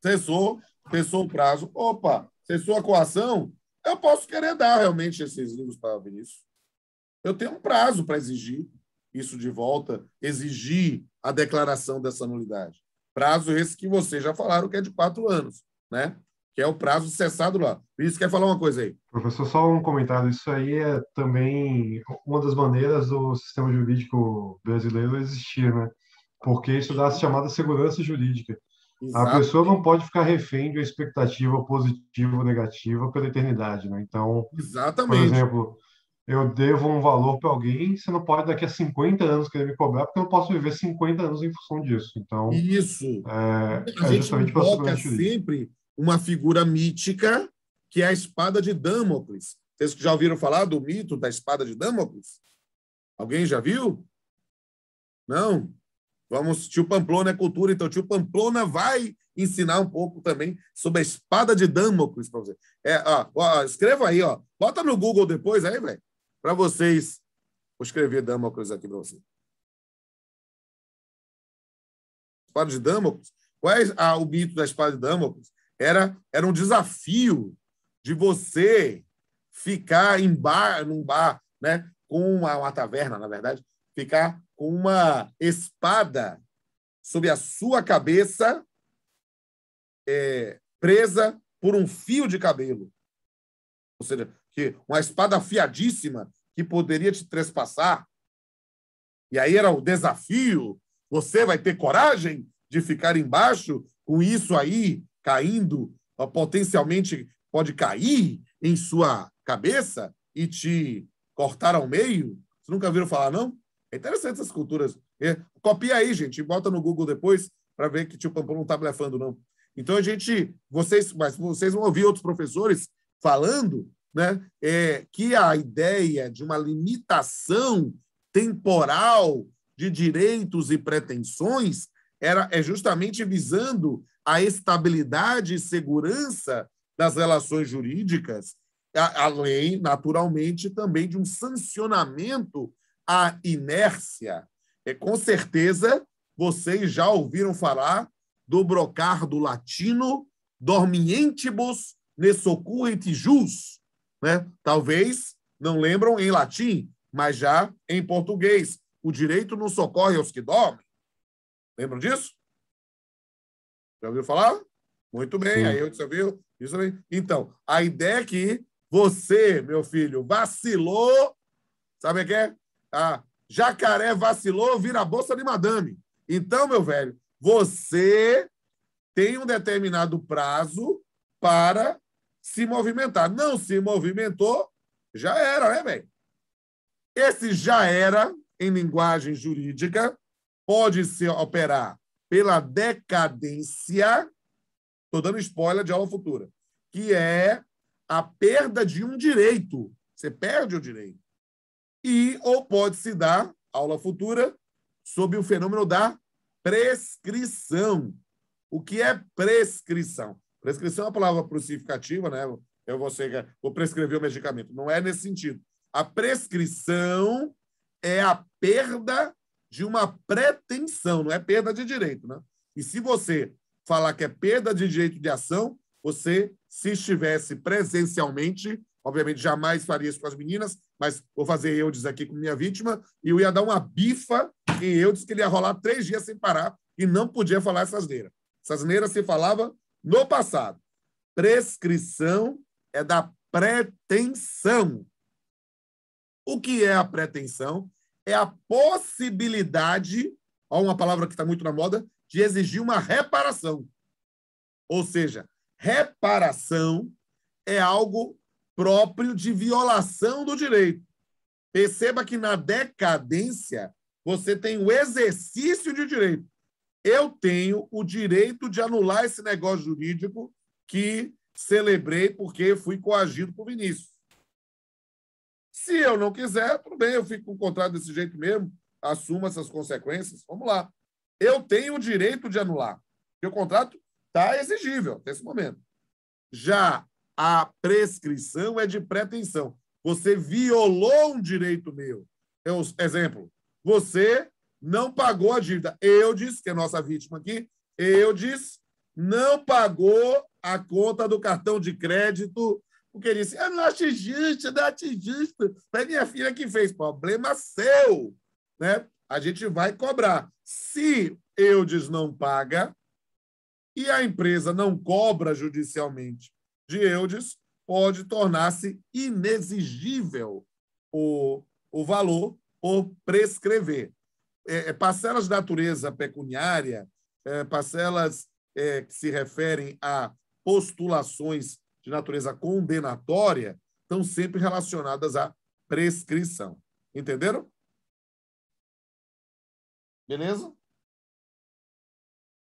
Cessou, cessou o prazo. Opa, cessou a coação? Eu posso querer dar realmente esses livros para Vinícius. Eu tenho um prazo para exigir isso de volta, exigir a declaração dessa nulidade. Prazo esse que vocês já falaram que é de quatro anos, né? Que é o prazo cessado lá. Vinícius, quer falar uma coisa aí? Professor, só um comentário. Isso aí é também uma das maneiras do sistema jurídico brasileiro existir, né? porque isso dá a chamada segurança jurídica. Exato. A pessoa não pode ficar refém de uma expectativa positiva ou negativa pela eternidade, né? Então, Exatamente. por exemplo, eu devo um valor para alguém, você não pode daqui a 50 anos querer me cobrar, porque eu não posso viver 50 anos em função disso. Então, isso. É, a é gente justamente coloca sempre uma figura mítica que é a espada de Damocles. Vocês já ouviram falar do mito da espada de Damocles? Alguém já viu? Não? Vamos, tio Pamplona é cultura, então tio Pamplona vai ensinar um pouco também sobre a espada de Damocles para você. É, ó, ó, escreva aí, ó. Bota no Google depois aí, velho, para vocês. Vou escrever Damocles aqui para você. Espada de Damocles. Qual é a, ah, o mito da espada de Damocles? Era, era um desafio de você ficar em bar, num bar, né, com uma, uma taverna, na verdade, ficar com uma espada sobre a sua cabeça, é, presa por um fio de cabelo. Ou seja, que uma espada afiadíssima que poderia te trespassar. E aí era o desafio. Você vai ter coragem de ficar embaixo com isso aí caindo, potencialmente pode cair em sua cabeça e te cortar ao meio? Você nunca viram falar, não? É interessante essas culturas. É, copia aí, gente, bota no Google depois para ver que tio tipo, Pampão não está blefando, não. Então a gente, vocês, mas vocês vão ouvir outros professores falando né, é, que a ideia de uma limitação temporal de direitos e pretensões era, é justamente visando a estabilidade e segurança das relações jurídicas, além, naturalmente, também de um sancionamento a inércia. É, com certeza vocês já ouviram falar do brocardo latino dormientibus nessocurit jus, né? Talvez não lembram em latim, mas já em português, o direito não socorre aos que dormem. Lembram disso? Já ouviu falar? Muito bem, Sim. aí eu disse, viu? Isso aí. Então, a ideia é que você, meu filho, vacilou, sabe o que é? Ah, jacaré vacilou, vira a bolsa de madame. Então, meu velho, você tem um determinado prazo para se movimentar. Não se movimentou, já era, né, velho? Esse já era, em linguagem jurídica, pode se operar pela decadência, estou dando spoiler de aula futura, que é a perda de um direito. Você perde o direito e ou pode se dar aula futura sob o fenômeno da prescrição. O que é prescrição? Prescrição é uma palavra crucificativa, né? Eu vou, ser, vou prescrever o medicamento. Não é nesse sentido. A prescrição é a perda de uma pretensão, não é perda de direito, né? E se você falar que é perda de direito de ação, você, se estivesse presencialmente, Obviamente, jamais faria isso com as meninas, mas vou fazer Eudes aqui com minha vítima. E eu ia dar uma bifa em Eudes, que ele ia rolar três dias sem parar e não podia falar essa neiras. Essa neiras se falava no passado. Prescrição é da pretensão. O que é a pretensão? É a possibilidade, ó, uma palavra que está muito na moda, de exigir uma reparação. Ou seja, reparação é algo próprio de violação do direito. Perceba que na decadência você tem o exercício de direito. Eu tenho o direito de anular esse negócio jurídico que celebrei porque fui coagido por Vinícius. Se eu não quiser, tudo bem, eu fico com o contrato desse jeito mesmo, assumo essas consequências. Vamos lá. Eu tenho o direito de anular, porque o contrato está exigível nesse momento. Já a prescrição é de pretensão. Você violou um direito meu. Eu, então, exemplo, você não pagou a dívida. Eu disse, que é nossa vítima aqui, eu disse, não pagou a conta do cartão de crédito, porque disse, eu é não acho justo, é não acho justo. Foi minha filha que fez, problema seu. Né? A gente vai cobrar. Se eu diz não paga e a empresa não cobra judicialmente de Eudes, pode tornar-se inexigível o, o valor por prescrever. É, é, parcelas de natureza pecuniária, é, parcelas é, que se referem a postulações de natureza condenatória, estão sempre relacionadas à prescrição. Entenderam? Beleza?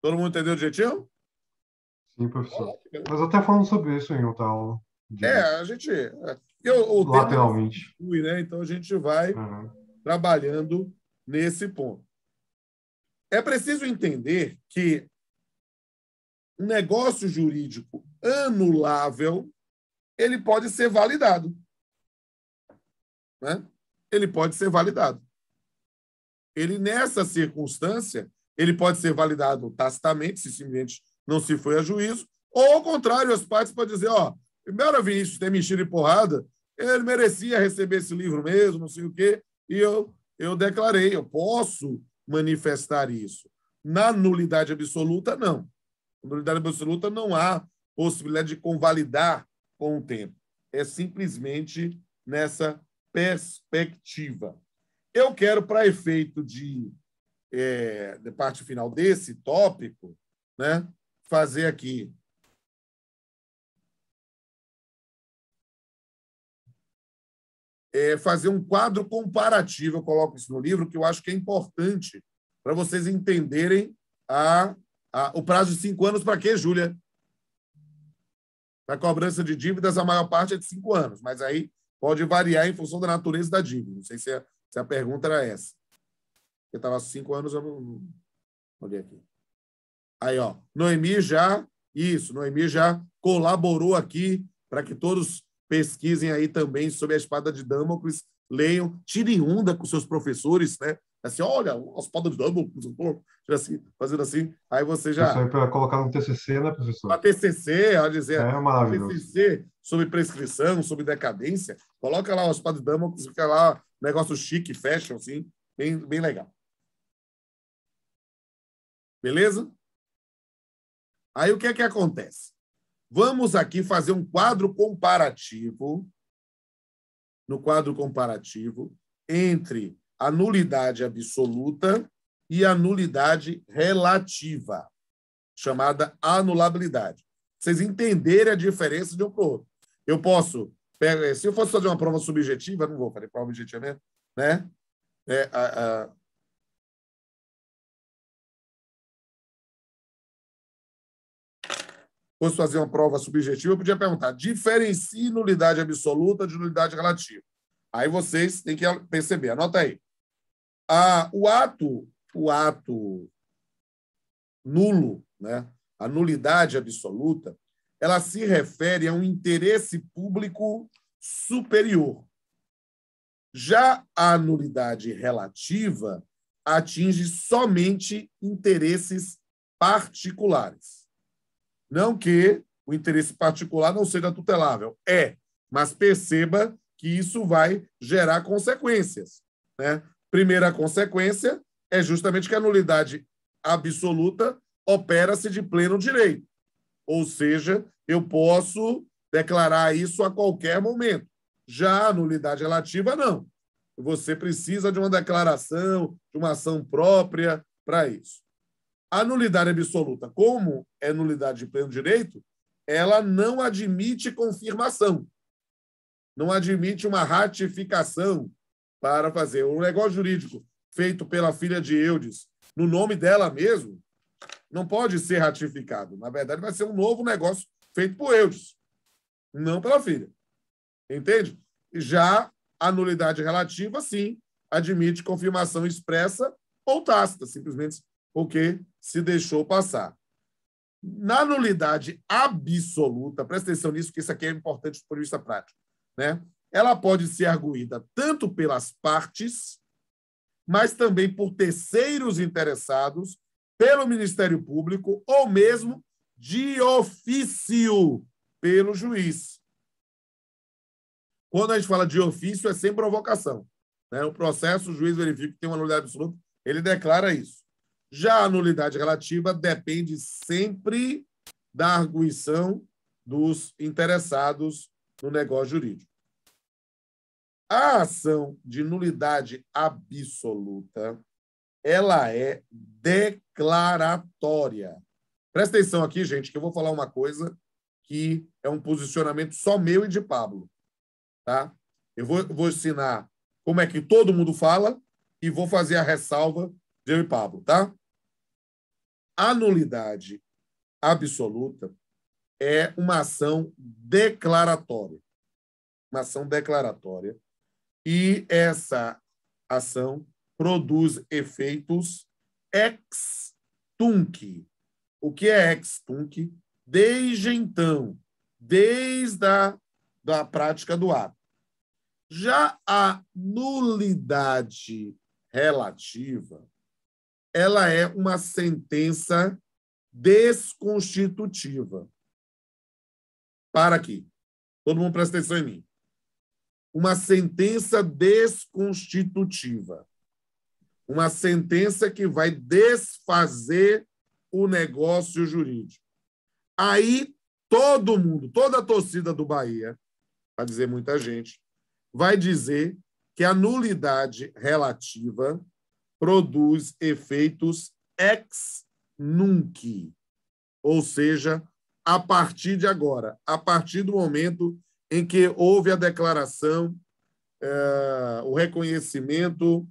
Todo mundo entendeu direitinho? Sim, professor. Mas até falando sobre isso em outra aula. De... É, a gente. É, eu, o Lateralmente. Flui, né? Então a gente vai uhum. trabalhando nesse ponto. É preciso entender que um negócio jurídico anulável ele pode ser validado. Né? Ele pode ser validado. Ele, nessa circunstância, ele pode ser validado tacitamente, se simplesmente não se foi a juízo, ou ao contrário, as partes podem dizer, ó, embora Vinícius ter me enchido porrada, ele merecia receber esse livro mesmo, não sei o quê, e eu, eu declarei, eu posso manifestar isso. Na nulidade absoluta, não. Na nulidade absoluta não há possibilidade de convalidar com o tempo. É simplesmente nessa perspectiva. Eu quero, para efeito de, é, de parte final desse tópico, né, fazer aqui. É fazer um quadro comparativo, eu coloco isso no livro, que eu acho que é importante para vocês entenderem a, a, o prazo de cinco anos para quê, Júlia? Para cobrança de dívidas, a maior parte é de cinco anos, mas aí pode variar em função da natureza da dívida. Não sei se a, se a pergunta era essa. Eu estava cinco anos, eu não olhei aqui. Aí, ó. Noemi já, isso, Noemi já colaborou aqui para que todos pesquisem aí também sobre a espada de Damocles, leiam, tirem onda com seus professores, né? Assim, olha, a espada de Damocles, assim, fazendo assim, aí você já... Isso aí para colocar no TCC, né, professor? Para TCC, a dizer, é maravilhoso. TCC sobre prescrição, sobre decadência, coloca lá a espada de Damocles, fica lá negócio chique, fashion, assim, bem, bem legal. Beleza? Aí o que é que acontece? Vamos aqui fazer um quadro comparativo, no quadro comparativo, entre a nulidade absoluta e a nulidade relativa, chamada anulabilidade. Vocês entenderem a diferença de um para o outro. Eu posso, se eu fosse fazer uma prova subjetiva, não vou fazer prova objetiva mesmo, né? É, a, a, fosse fazer uma prova subjetiva, eu podia perguntar: diferencie nulidade absoluta de nulidade relativa. Aí vocês têm que perceber, anota aí. Ah, o ato, o ato nulo, né? a nulidade absoluta, ela se refere a um interesse público superior. Já a nulidade relativa atinge somente interesses particulares. Não que o interesse particular não seja tutelável. É, mas perceba que isso vai gerar consequências. Né? Primeira consequência é justamente que a nulidade absoluta opera-se de pleno direito. Ou seja, eu posso declarar isso a qualquer momento. Já a nulidade relativa, não. Você precisa de uma declaração, de uma ação própria para isso. A nulidade absoluta, como é nulidade de pleno direito, ela não admite confirmação, não admite uma ratificação para fazer. O negócio jurídico feito pela filha de Eudes, no nome dela mesmo, não pode ser ratificado. Na verdade, vai ser um novo negócio feito por Eudes, não pela filha. Entende? Já a nulidade relativa, sim, admite confirmação expressa ou tácita, simplesmente porque se deixou passar. Na nulidade absoluta, presta atenção nisso, que isso aqui é importante do ponto de vista prático, né? ela pode ser arguída tanto pelas partes, mas também por terceiros interessados, pelo Ministério Público ou mesmo de ofício pelo juiz. Quando a gente fala de ofício, é sem provocação. Né? O processo, o juiz verifica que tem uma nulidade absoluta, ele declara isso. Já a nulidade relativa depende sempre da arguição dos interessados no negócio jurídico. A ação de nulidade absoluta, ela é declaratória. Presta atenção aqui, gente, que eu vou falar uma coisa que é um posicionamento só meu e de Pablo, tá? Eu vou, vou ensinar como é que todo mundo fala e vou fazer a ressalva eu e Pablo, tá? A nulidade absoluta é uma ação declaratória. Uma ação declaratória. E essa ação produz efeitos ex tunc. O que é ex tunc? Desde então, desde a da prática do ato. Já a nulidade relativa ela é uma sentença desconstitutiva. Para aqui. Todo mundo presta atenção em mim. Uma sentença desconstitutiva. Uma sentença que vai desfazer o negócio jurídico. Aí todo mundo, toda a torcida do Bahia, para dizer muita gente, vai dizer que a nulidade relativa produz efeitos ex nunc, ou seja, a partir de agora, a partir do momento em que houve a declaração, eh, o reconhecimento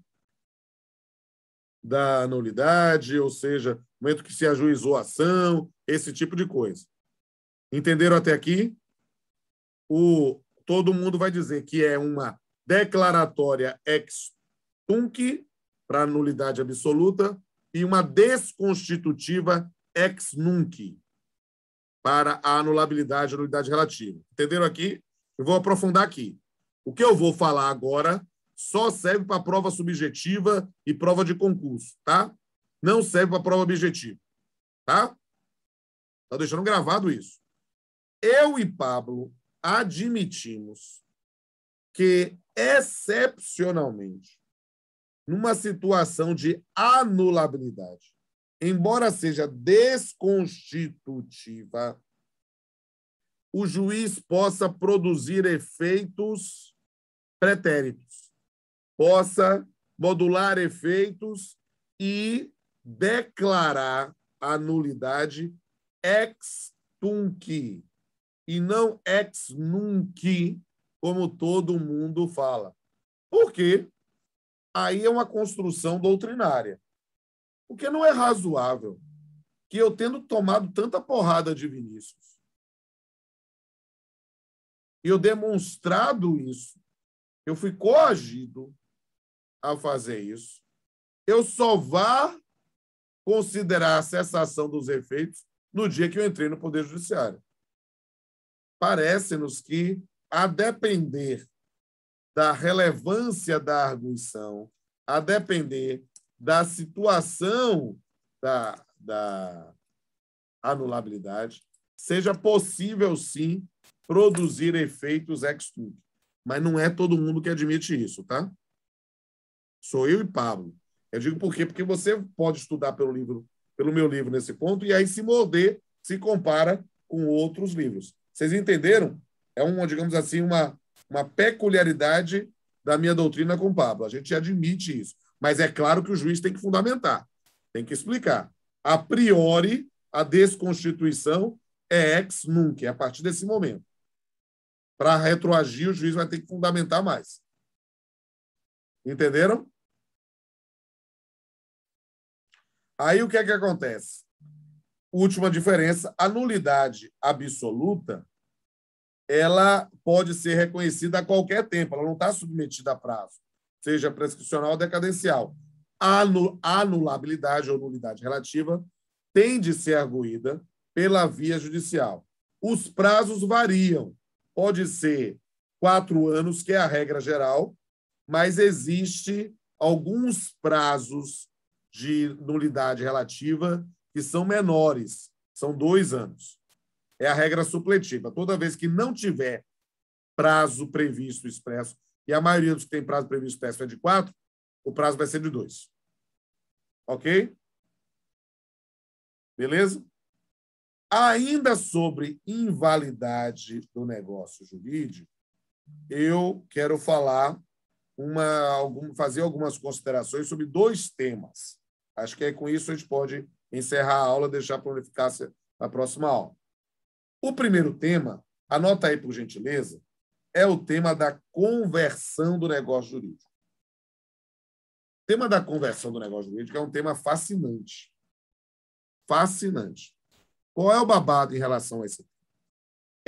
da nulidade, ou seja, momento que se ajuizou a ação, esse tipo de coisa. Entenderam até aqui? O, todo mundo vai dizer que é uma declaratória ex nunc para nulidade absoluta e uma desconstitutiva ex nunc para a anulabilidade e nulidade relativa. Entenderam aqui? Eu vou aprofundar aqui. O que eu vou falar agora só serve para prova subjetiva e prova de concurso, tá? Não serve para prova objetiva, tá? Tá deixando gravado isso. Eu e Pablo admitimos que excepcionalmente numa situação de anulabilidade, embora seja desconstitutiva, o juiz possa produzir efeitos pretéritos, possa modular efeitos e declarar a nulidade ex tunc e não ex nunc, como todo mundo fala. Por quê? aí é uma construção doutrinária. Porque não é razoável que eu, tendo tomado tanta porrada de Vinícius, e eu demonstrado isso, eu fui coagido a fazer isso, eu só vá considerar a cessação dos efeitos no dia que eu entrei no Poder Judiciário. Parece-nos que, a depender da relevância da arguição, a depender da situação da, da anulabilidade, seja possível, sim, produzir efeitos ex tunc. Mas não é todo mundo que admite isso, tá? Sou eu e Pablo. Eu digo por quê? Porque você pode estudar pelo livro, pelo meu livro nesse ponto, e aí se morder, se compara com outros livros. Vocês entenderam? É uma, digamos assim, uma uma peculiaridade da minha doutrina com Pablo. A gente admite isso. Mas é claro que o juiz tem que fundamentar, tem que explicar. A priori, a desconstituição é ex nunc, é a partir desse momento. Para retroagir, o juiz vai ter que fundamentar mais. Entenderam? Aí o que é que acontece? Última diferença: a nulidade absoluta ela pode ser reconhecida a qualquer tempo, ela não está submetida a prazo, seja prescricional ou decadencial. A anulabilidade ou nulidade relativa tem de ser arguída pela via judicial. Os prazos variam, pode ser quatro anos, que é a regra geral, mas existe alguns prazos de nulidade relativa que são menores, são dois anos. É a regra supletiva. Toda vez que não tiver prazo previsto expresso, e a maioria dos que tem prazo previsto expresso é de quatro, o prazo vai ser de dois. Ok? Beleza? Ainda sobre invalidade do negócio jurídico, eu quero falar uma, algum, fazer algumas considerações sobre dois temas. Acho que aí, com isso a gente pode encerrar a aula, deixar para a eficácia na próxima aula. O primeiro tema, anota aí por gentileza, é o tema da conversão do negócio jurídico. O tema da conversão do negócio jurídico é um tema fascinante. Fascinante. Qual é o babado em relação a esse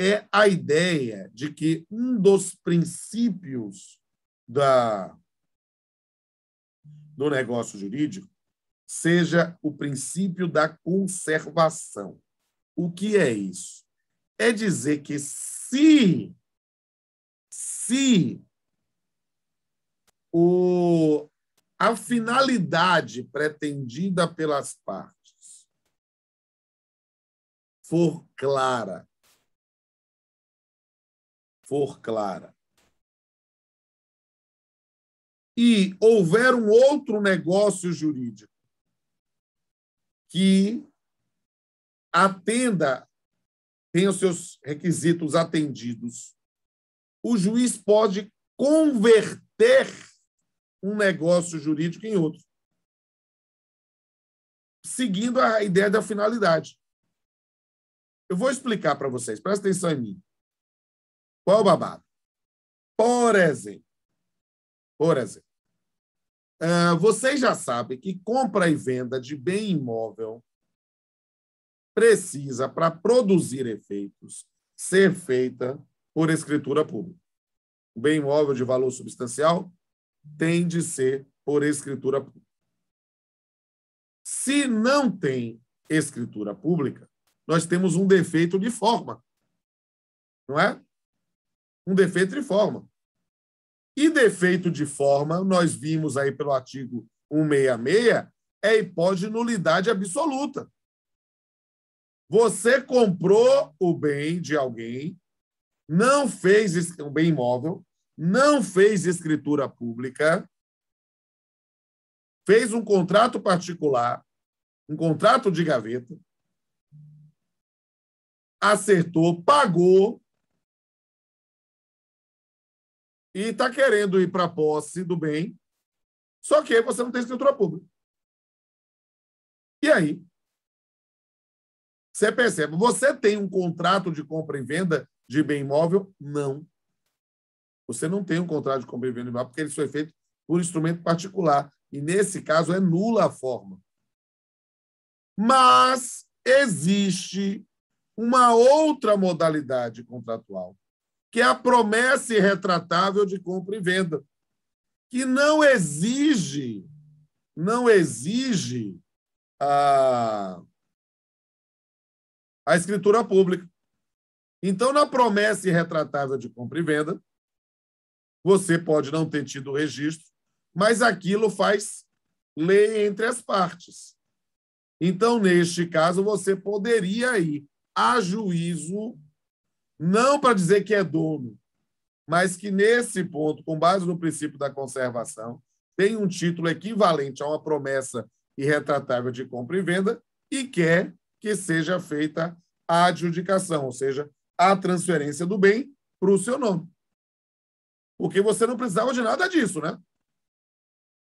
É a ideia de que um dos princípios da, do negócio jurídico seja o princípio da conservação. O que é isso? é dizer que se se o, a finalidade pretendida pelas partes for clara, for clara, e houver um outro negócio jurídico que atenda tem os seus requisitos atendidos, o juiz pode converter um negócio jurídico em outro, seguindo a ideia da finalidade. Eu vou explicar para vocês, presta atenção em mim. Qual é o babado? Por exemplo, por exemplo, ah, vocês já sabem que compra e venda de bem imóvel precisa, para produzir efeitos, ser feita por escritura pública. O bem imóvel de valor substancial tem de ser por escritura pública. Se não tem escritura pública, nós temos um defeito de forma. Não é? Um defeito de forma. E defeito de forma, nós vimos aí pelo artigo 166, é a hipótese de nulidade absoluta. Você comprou o bem de alguém, não fez um bem imóvel, não fez escritura pública, fez um contrato particular, um contrato de gaveta, acertou, pagou e está querendo ir para a posse do bem, só que você não tem escritura pública. E aí? Você percebe, você tem um contrato de compra e venda de bem imóvel? Não. Você não tem um contrato de compra e venda de imóvel, porque ele foi feito por instrumento particular. E nesse caso é nula a forma. Mas existe uma outra modalidade contratual, que é a promessa irretratável de compra e venda, que não exige, não exige a, a escritura pública. Então, na promessa irretratável de compra e venda, você pode não ter tido o registro, mas aquilo faz lei entre as partes. Então, neste caso, você poderia ir a juízo, não para dizer que é dono, mas que nesse ponto, com base no princípio da conservação, tem um título equivalente a uma promessa irretratável de compra e venda e quer que seja feita a adjudicação, ou seja, a transferência do bem para o seu nome. Porque você não precisava de nada disso, né?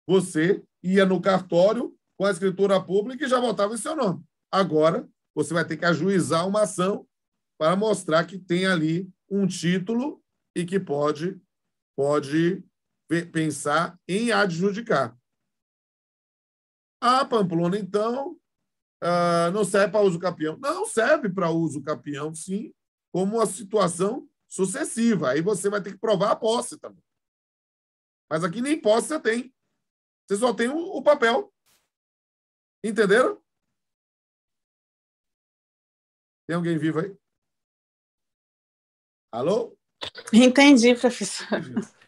Você ia no cartório com a escritura pública e já votava em seu nome. Agora, você vai ter que ajuizar uma ação para mostrar que tem ali um título e que pode, pode pensar em adjudicar. A Pamplona, então, ah, não serve para uso capião. Não, serve para uso capião, sim, como uma situação sucessiva. Aí você vai ter que provar a posse também. Mas aqui nem posse você tem. Você só tem o papel. Entenderam? Tem alguém vivo aí? Alô? Entendi, professor.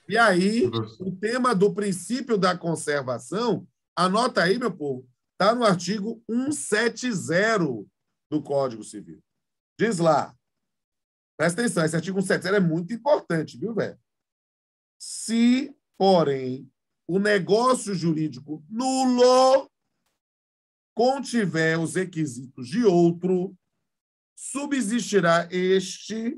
E aí, o tema do princípio da conservação, anota aí, meu povo, Está no artigo 170 do Código Civil. Diz lá. Presta atenção, esse artigo 170 é muito importante, viu, velho? Se, porém, o negócio jurídico nulo contiver os requisitos de outro, subsistirá este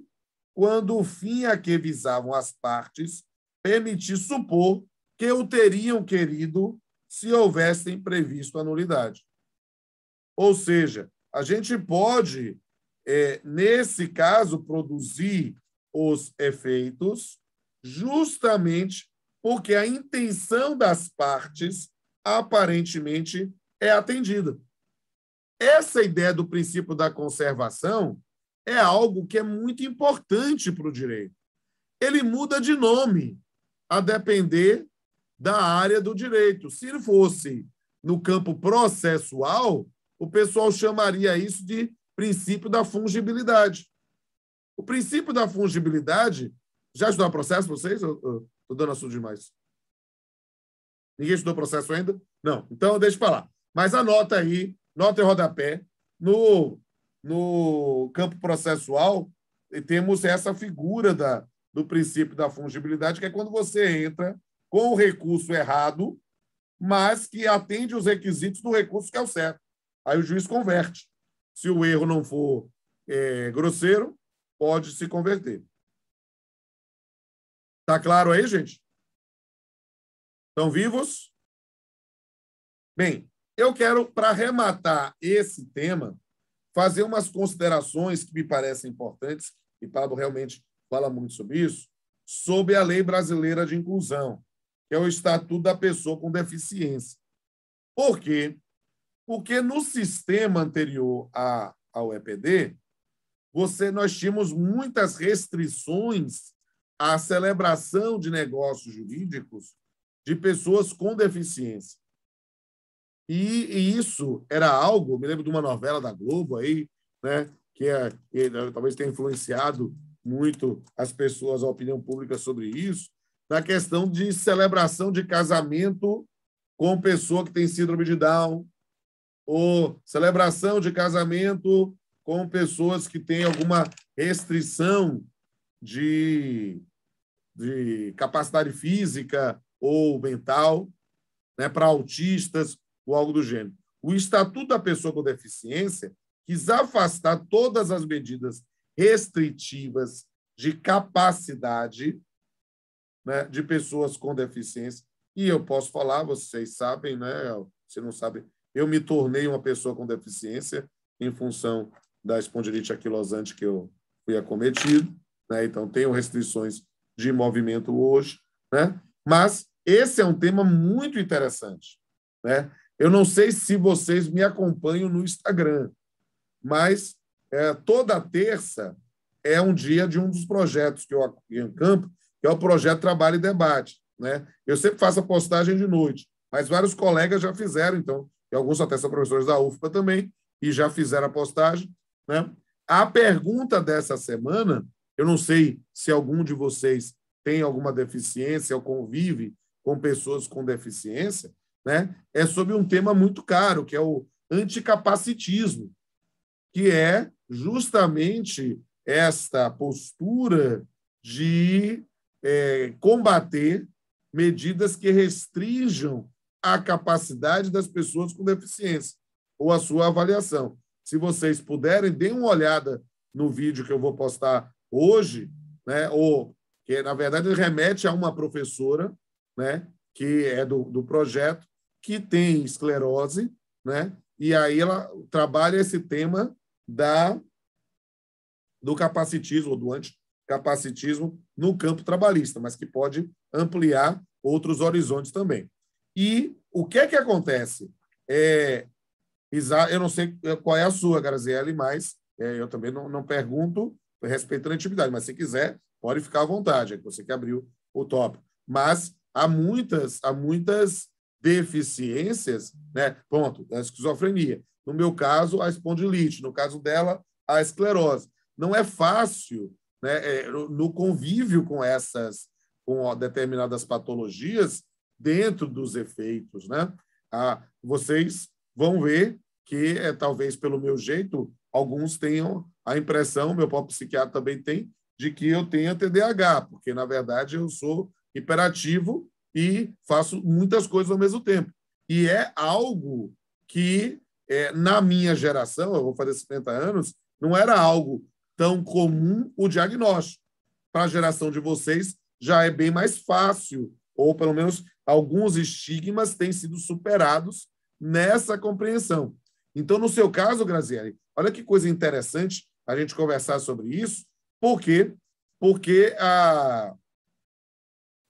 quando o fim a que visavam as partes permitir supor que o teriam querido se houvessem previsto a nulidade. Ou seja, a gente pode, é, nesse caso, produzir os efeitos justamente porque a intenção das partes aparentemente é atendida. Essa ideia do princípio da conservação é algo que é muito importante para o direito. Ele muda de nome a depender da área do direito. Se fosse no campo processual, o pessoal chamaria isso de princípio da fungibilidade. O princípio da fungibilidade. Já estudou processo vocês? Estou dando assunto demais. Ninguém estudou processo ainda? Não. Então, deixa para lá. Mas anota aí, nota em rodapé. No, no campo processual, temos essa figura da, do princípio da fungibilidade, que é quando você entra com o recurso errado, mas que atende os requisitos do recurso que é o certo. Aí o juiz converte. Se o erro não for é, grosseiro, pode se converter. Tá claro aí, gente? Estão vivos? Bem, eu quero, para arrematar esse tema, fazer umas considerações que me parecem importantes, e Pablo realmente fala muito sobre isso, sobre a lei brasileira de inclusão que é o Estatuto da Pessoa com Deficiência. Por quê? Porque no sistema anterior à, ao EPD, você, nós tínhamos muitas restrições à celebração de negócios jurídicos de pessoas com deficiência. E, e isso era algo, me lembro de uma novela da Globo aí, né, que, é, que né, talvez tenha influenciado muito as pessoas, a opinião pública sobre isso, da questão de celebração de casamento com pessoa que tem síndrome de Down, ou celebração de casamento com pessoas que têm alguma restrição de, de capacidade física ou mental, né, para autistas ou algo do gênero. O Estatuto da Pessoa com Deficiência quis afastar todas as medidas restritivas de capacidade né, de pessoas com deficiência. E eu posso falar, vocês sabem, né? Se não sabem, eu me tornei uma pessoa com deficiência em função da espondilite aquilosante que eu fui acometido, né? Então tenho restrições de movimento hoje, né? Mas esse é um tema muito interessante, né? Eu não sei se vocês me acompanham no Instagram, mas é, toda terça é um dia de um dos projetos que eu em campo que é o projeto Trabalho e Debate. Né? Eu sempre faço a postagem de noite, mas vários colegas já fizeram, então, e alguns até são professores da UFPA também, e já fizeram a postagem. Né? A pergunta dessa semana, eu não sei se algum de vocês tem alguma deficiência ou convive com pessoas com deficiência, né? é sobre um tema muito caro, que é o anticapacitismo, que é justamente esta postura de é, combater medidas que restringam a capacidade das pessoas com deficiência ou a sua avaliação. Se vocês puderem, deem uma olhada no vídeo que eu vou postar hoje, né? Ou que na verdade remete a uma professora, né? Que é do, do projeto que tem esclerose, né? E aí ela trabalha esse tema da do capacitismo, do anti, capacitismo no campo trabalhista, mas que pode ampliar outros horizontes também. E o que é que acontece? É, eu não sei qual é a sua, Graziele, mas é, eu também não, não pergunto respeitando a intimidade, mas se quiser, pode ficar à vontade, é que você que abriu o tópico. Mas há muitas, há muitas deficiências, né? Ponto, a esquizofrenia. No meu caso, a espondilite, no caso dela, a esclerose. Não é fácil né, é, no convívio com essas, com determinadas patologias dentro dos efeitos, né? Ah, vocês vão ver que é talvez pelo meu jeito alguns tenham a impressão, meu próprio psiquiatra também tem, de que eu tenha TDAH, porque na verdade eu sou hiperativo e faço muitas coisas ao mesmo tempo. E é algo que é, na minha geração, eu vou fazer 50 anos, não era algo tão comum o diagnóstico. Para a geração de vocês, já é bem mais fácil, ou pelo menos alguns estigmas têm sido superados nessa compreensão. Então, no seu caso, Graziele, olha que coisa interessante a gente conversar sobre isso, por quê? Porque a,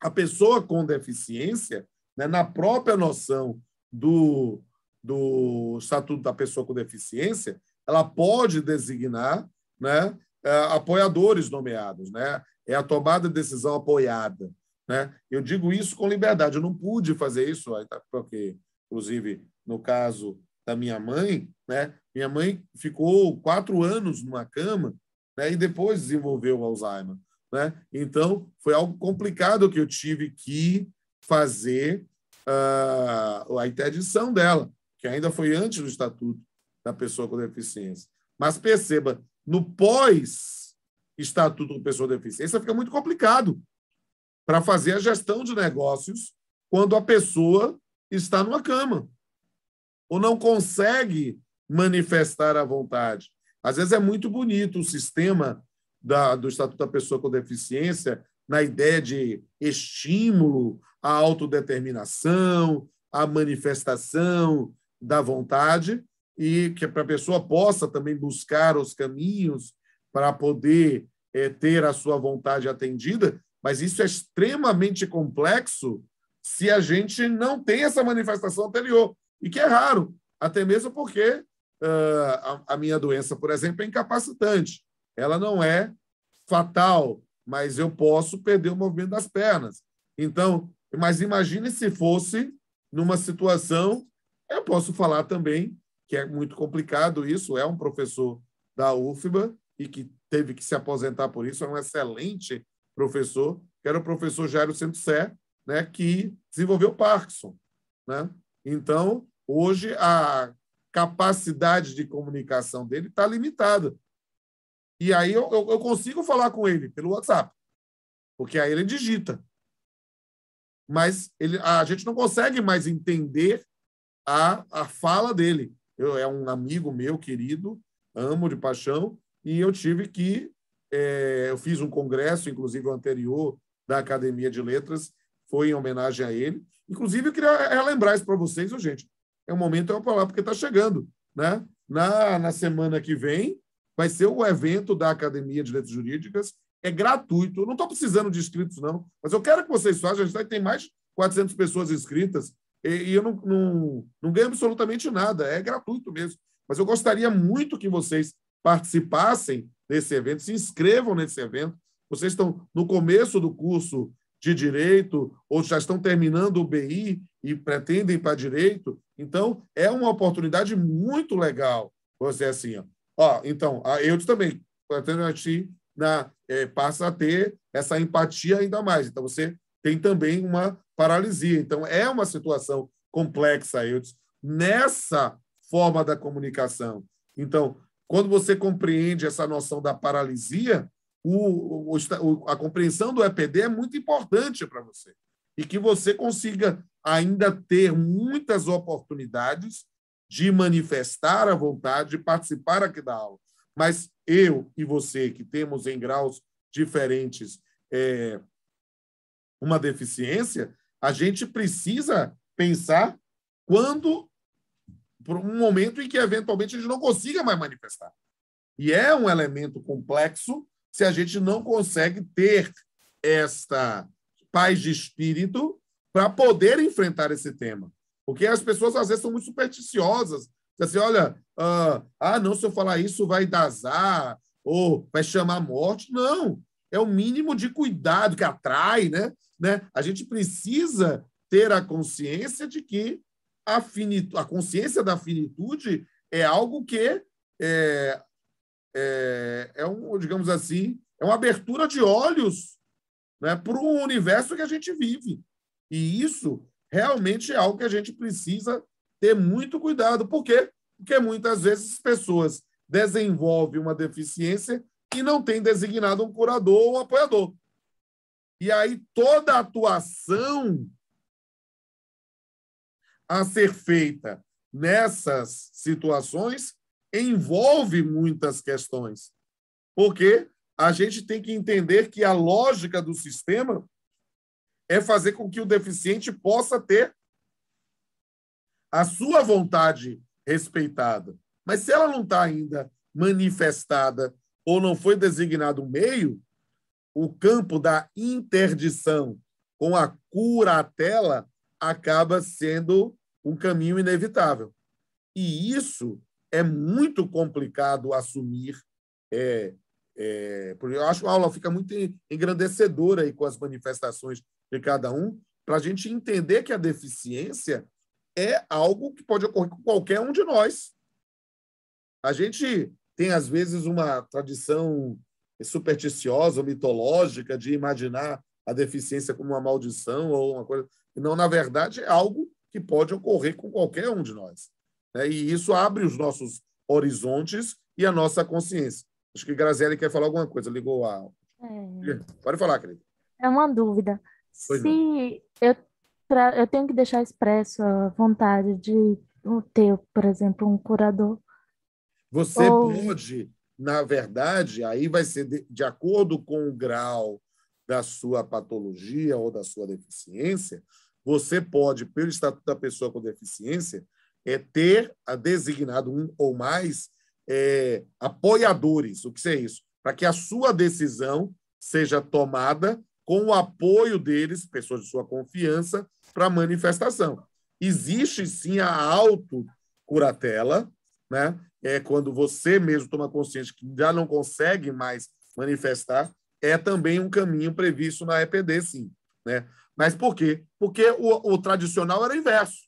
a pessoa com deficiência, né, na própria noção do, do Estatuto da Pessoa com Deficiência, ela pode designar né, é, apoiadores nomeados, né? é a tomada de decisão apoiada. Né? Eu digo isso com liberdade, eu não pude fazer isso, tá, porque, inclusive, no caso da minha mãe, né, minha mãe ficou quatro anos numa cama né, e depois desenvolveu Alzheimer. Né? Então, foi algo complicado que eu tive que fazer uh, a interdição dela, que ainda foi antes do Estatuto da Pessoa com Deficiência. Mas perceba, no pós estatuto do pessoa deficiência fica muito complicado para fazer a gestão de negócios quando a pessoa está numa cama ou não consegue manifestar a vontade. Às vezes é muito bonito o sistema da, do Estatuto da Pessoa com Deficiência na ideia de estímulo à autodeterminação, à manifestação da vontade, e que a pessoa possa também buscar os caminhos para poder é, ter a sua vontade atendida, mas isso é extremamente complexo se a gente não tem essa manifestação anterior, e que é raro, até mesmo porque uh, a, a minha doença, por exemplo, é incapacitante. Ela não é fatal, mas eu posso perder o movimento das pernas. Então, mas imagine se fosse numa situação, eu posso falar também que é muito complicado isso, é um professor da UFBA e que teve que se aposentar por isso, é um excelente professor, que era o professor Jairo Santosé, né, que desenvolveu Parkinson. Né? Então, hoje, a capacidade de comunicação dele está limitada. E aí eu, eu, consigo falar com ele pelo WhatsApp, porque aí ele digita. Mas ele, a gente não consegue mais entender a, a fala dele. Eu, é um amigo meu querido, amo de paixão, e eu tive que. É, eu fiz um congresso, inclusive o anterior, da Academia de Letras, foi em homenagem a ele. Inclusive, eu queria lembrar isso para vocês, gente. É o momento, é uma palavra, porque está chegando. Né? Na, na semana que vem, vai ser o evento da Academia de Letras Jurídicas. É gratuito. Eu não estou precisando de inscritos, não, mas eu quero que vocês façam. A gente tem mais 400 pessoas inscritas. E, eu não, não, não ganho absolutamente nada, é gratuito mesmo. Mas eu gostaria muito que vocês participassem desse evento, se inscrevam nesse evento. Vocês estão no começo do curso de direito ou já estão terminando o BI e pretendem para direito, então é uma oportunidade muito legal. Você assim, ó, ó então eu também pretendo agir na é, passa a ter essa empatia ainda mais. Então você tem também uma paralisia. Então, é uma situação complexa, Eudes, nessa forma da comunicação. Então, quando você compreende essa noção da paralisia, o, o, a compreensão do EPD é muito importante para você. E que você consiga ainda ter muitas oportunidades de manifestar a vontade, de participar aqui da aula. Mas eu e você, que temos em graus diferentes é, uma deficiência, a gente precisa pensar quando, por um momento em que eventualmente a gente não consiga mais manifestar. E é um elemento complexo se a gente não consegue ter esta paz de espírito para poder enfrentar esse tema. Porque as pessoas às vezes são muito supersticiosas. Dizem assim, olha, uh, ah, não, se eu falar isso vai dar azar, ou vai chamar morte. Não, é o mínimo de cuidado que atrai, né? Né? A gente precisa ter a consciência de que a, finitude, a consciência da finitude é algo que é, é, é um, digamos assim, é uma abertura de olhos né, para o universo que a gente vive. E isso realmente é algo que a gente precisa ter muito cuidado. Por quê? Porque muitas vezes as pessoas desenvolvem uma deficiência e não tem designado um curador ou um apoiador. E aí toda a atuação a ser feita nessas situações envolve muitas questões. Porque a gente tem que entender que a lógica do sistema é fazer com que o deficiente possa ter a sua vontade respeitada. Mas se ela não está ainda manifestada ou não foi designado um meio, o campo da interdição com a curatela acaba sendo um caminho inevitável. E isso é muito complicado assumir. É, é, eu acho que a aula fica muito engrandecedora aí com as manifestações de cada um, para a gente entender que a deficiência é algo que pode ocorrer com qualquer um de nós. A gente tem, às vezes, uma tradição supersticiosa, mitológica, de imaginar a deficiência como uma maldição ou uma coisa. Não, na verdade, é algo que pode ocorrer com qualquer um de nós. Né? E isso abre os nossos horizontes e a nossa consciência. Acho que Graziele quer falar alguma coisa, ligou a. É... Pode falar, querida. É uma dúvida. Pois Se é. eu, pra, eu tenho que deixar expresso a vontade de ter, por exemplo, um curador. Você ou... pode na verdade, aí vai ser de, de acordo com o grau da sua patologia ou da sua deficiência, você pode, pelo estatuto da pessoa com deficiência, é ter a designado um ou mais é, apoiadores. O que é isso? Para que a sua decisão seja tomada com o apoio deles, pessoas de sua confiança, para manifestação. Existe sim a autocuratela, né? É quando você mesmo toma consciência que já não consegue mais manifestar, é também um caminho previsto na EPD, sim, né? Mas por quê? Porque o, o tradicional era inverso.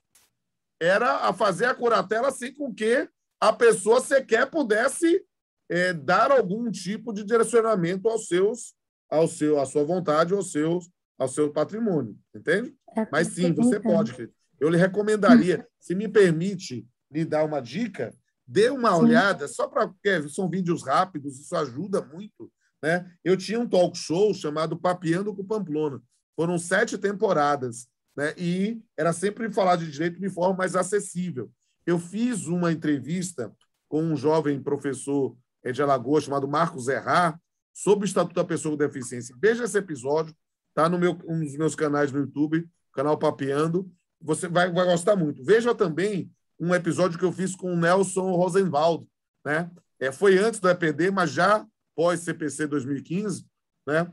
Era a fazer a curatela assim com que a pessoa sequer pudesse é, dar algum tipo de direcionamento aos seus, ao seu, à sua vontade, aos seus, ao seu patrimônio, entende? É Mas sim, você entendo. pode. Eu lhe recomendaria, se me permite lhe dar uma dica, Dê uma Sim. olhada, só para. são vídeos rápidos, isso ajuda muito. Né? Eu tinha um talk show chamado Papeando com Pamplona. Foram sete temporadas. Né? E era sempre falar de direito de forma mais acessível. Eu fiz uma entrevista com um jovem professor eh, de Alagoas chamado Marcos Errar sobre o Estatuto da Pessoa com Deficiência. Veja esse episódio, tá no meu um dos meus canais no YouTube, canal Papeando. Você vai, vai gostar muito. Veja também um episódio que eu fiz com o Nelson Rosenwald, né? É, foi antes do EPD, mas já pós CPC 2015, né?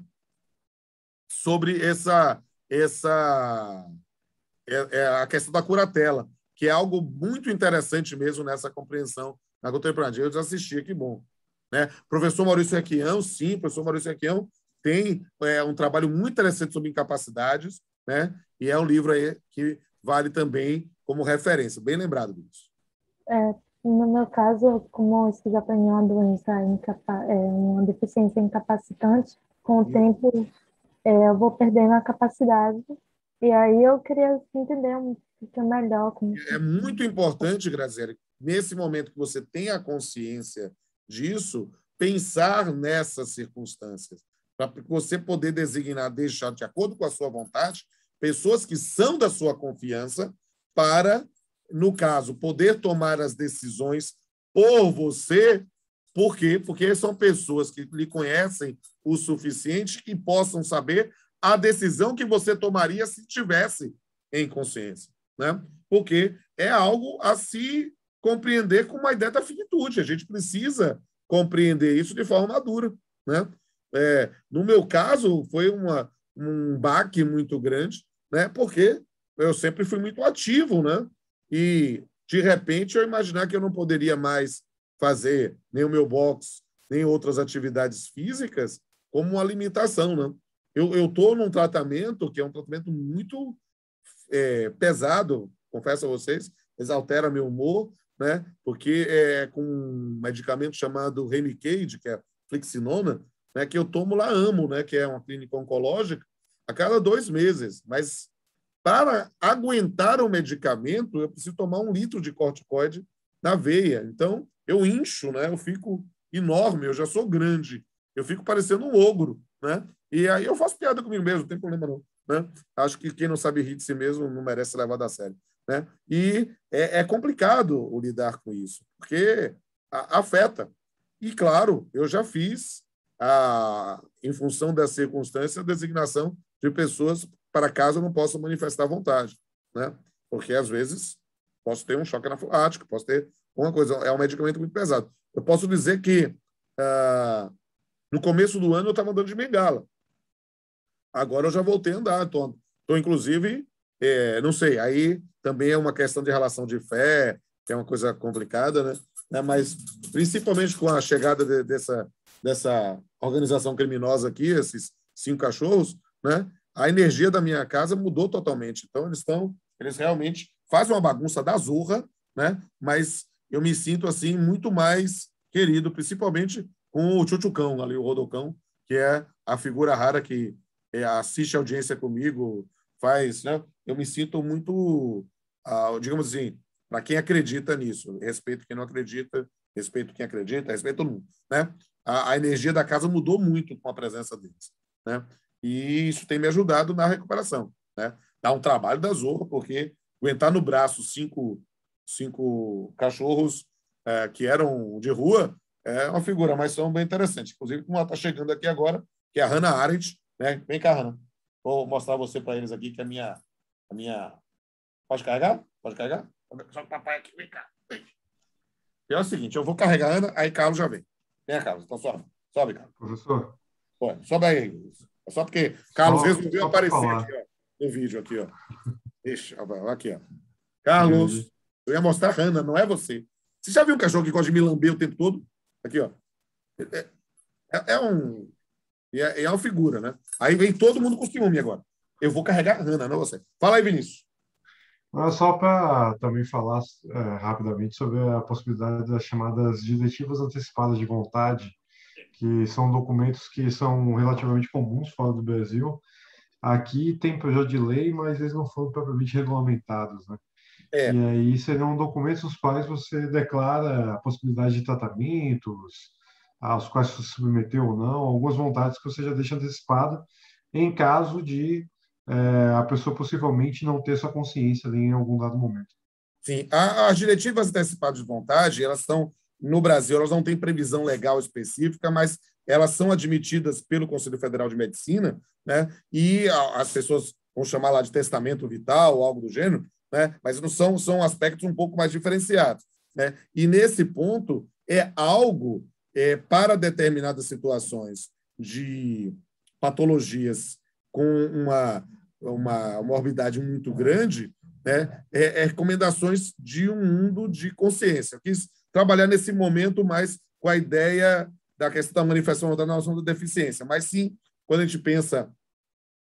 Sobre essa essa é, é a questão da curatela, que é algo muito interessante mesmo nessa compreensão na contemporaneidade. Eu já assisti, que bom. Né? Professor Maurício Requião, sim, professor Maurício Requião tem é, um trabalho muito interessante sobre incapacidades, né? e é um livro aí que vale também como referência. Bem lembrado, disso. É, no meu caso, como a esquizofrenia é uma doença, é uma deficiência incapacitante, com o Sim. Hum. tempo é, eu vou perdendo a capacidade. E aí eu queria entender um pouquinho melhor. Como... É muito importante, Graziela, nesse momento que você tem a consciência disso, pensar nessas circunstâncias, para você poder designar, deixar de acordo com a sua vontade, pessoas que são da sua confiança para, no caso, poder tomar as decisões por você. Por quê? Porque são pessoas que lhe conhecem o suficiente que possam saber a decisão que você tomaria se tivesse em consciência, né? Porque é algo a se compreender com uma ideia da finitude. A gente precisa compreender isso de forma madura, né? É, no meu caso, foi uma, um baque muito grande, né? Porque eu sempre fui muito ativo, né? E de repente eu imaginar que eu não poderia mais fazer nem o meu box, nem outras atividades físicas, como uma limitação, né? Eu estou num tratamento que é um tratamento muito é, pesado, confesso a vocês, mas altera meu humor, né? Porque é com um medicamento chamado Remicade, que é flixinona, né? Que eu tomo lá amo, né? Que é uma clínica oncológica, a cada dois meses, mas para aguentar o medicamento, eu preciso tomar um litro de corticoide na veia. Então, eu incho, né? Eu fico enorme, eu já sou grande. Eu fico parecendo um ogro, né? E aí eu faço piada comigo mesmo, não tem problema não, né? Acho que quem não sabe rir de si mesmo não merece levar da sério, né? E é, é complicado lidar com isso, porque afeta. E claro, eu já fiz a, em função da circunstância, a designação de pessoas para caso eu não possa manifestar vontade, né? Porque às vezes posso ter um choque anafilático, posso ter uma coisa, é um medicamento muito pesado. Eu posso dizer que ah, no começo do ano eu estava andando de bengala, agora eu já voltei a andar, então, então inclusive, é, não sei, aí também é uma questão de relação de fé, que é uma coisa complicada, né? né mas principalmente com a chegada de, dessa dessa organização criminosa aqui, esses cinco cachorros, né? a energia da minha casa mudou totalmente. Então, eles estão, eles realmente fazem uma bagunça da zurra, né? Mas eu me sinto, assim, muito mais querido, principalmente com o Tchutchucão, ali, o Rodocão, que é a figura rara que é, assiste a audiência comigo, faz, né? Eu me sinto muito, ah, digamos assim, para quem acredita nisso, respeito quem não acredita, respeito quem acredita, respeito todo mundo, né? A, a energia da casa mudou muito com a presença deles, né? E isso tem me ajudado na recuperação. Né? Dá um trabalho da zorra, porque aguentar no braço cinco, cinco cachorros é, que eram de rua é uma figura, mas são bem interessantes. Inclusive, como ela está chegando aqui agora, que é a Hannah Arendt. Né? Vem cá, Hannah. Vou mostrar você para eles aqui, que é a minha, a minha... Pode carregar? Pode carregar? Só o papai aqui, vem cá. é o seguinte, eu vou carregar a Ana, aí Carlos já vem. Vem, Carlos, então tá sobe. Sobe, Carlos. Professor? Pode, sobe aí. É só porque Carlos resolveu aparecer aqui, ó, no vídeo aqui, ó. Deixa, aqui, ó. Carlos, eu ia mostrar a Hanna, não é você. Você já viu um cachorro que gosta de me lamber o tempo todo? Aqui, ó. É, é, é um. É, é uma figura, né? Aí vem todo mundo com ciúme agora. Eu vou carregar a Hanna, não é você. Fala aí, Vinícius. Não, só para também falar é, rapidamente sobre a possibilidade das chamadas diretivas antecipadas de vontade, que são documentos que são relativamente comuns fora do Brasil. Aqui tem projeto de lei, mas eles não foram propriamente regulamentados, né? É. E aí serão documentos nos quais você declara a possibilidade de tratamentos, aos quais você se submeteu ou não, algumas vontades que você já deixa antecipada, em caso de é, a pessoa possivelmente não ter sua consciência ali em algum dado momento. Sim, as diretivas antecipadas de vontade, elas são no Brasil, elas não têm previsão legal específica, mas elas são admitidas pelo Conselho Federal de Medicina, né? E as pessoas vão chamar lá de testamento vital ou algo do gênero, né? Mas não são são aspectos um pouco mais diferenciados, né? E nesse ponto é algo é, para determinadas situações de patologias com uma uma morbidade muito grande, né? É, é recomendações de um mundo de consciência. Eu quis trabalhar nesse momento mais com a ideia da questão da manifestação da noção da deficiência, mas sim, quando a gente pensa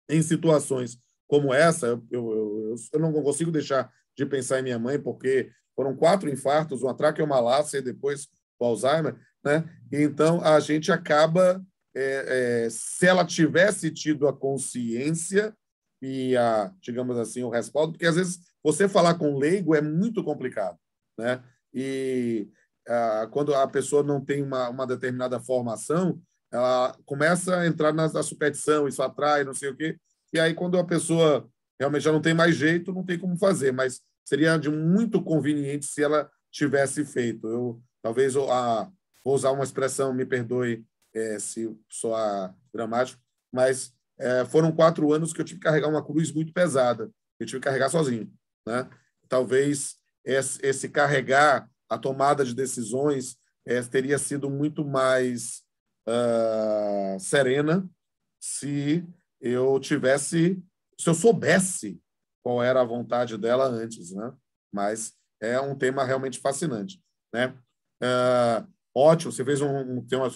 em situações como essa, eu, eu, eu não consigo deixar de pensar em minha mãe, porque foram quatro infartos, uma traqueomalácia e depois o Alzheimer, né? Então a gente acaba, é, é, se ela tivesse tido a consciência e a, digamos assim, o respaldo, porque às vezes você falar com leigo é muito complicado, né? e ah, quando a pessoa não tem uma, uma determinada formação, ela começa a entrar na, na superstição, isso atrai, não sei o quê. E aí, quando a pessoa realmente já não tem mais jeito, não tem como fazer, mas seria de muito conveniente se ela tivesse feito. Eu talvez eu, ah, vou usar uma expressão, me perdoe é, se soar dramático, mas é, foram quatro anos que eu tive que carregar uma cruz muito pesada. Eu tive que carregar sozinho, né? Talvez esse, esse carregar a tomada de decisões é, teria sido muito mais uh, serena se eu tivesse, se eu soubesse qual era a vontade dela antes, né? Mas é um tema realmente fascinante, né? Uh, ótimo, você fez um, um tema,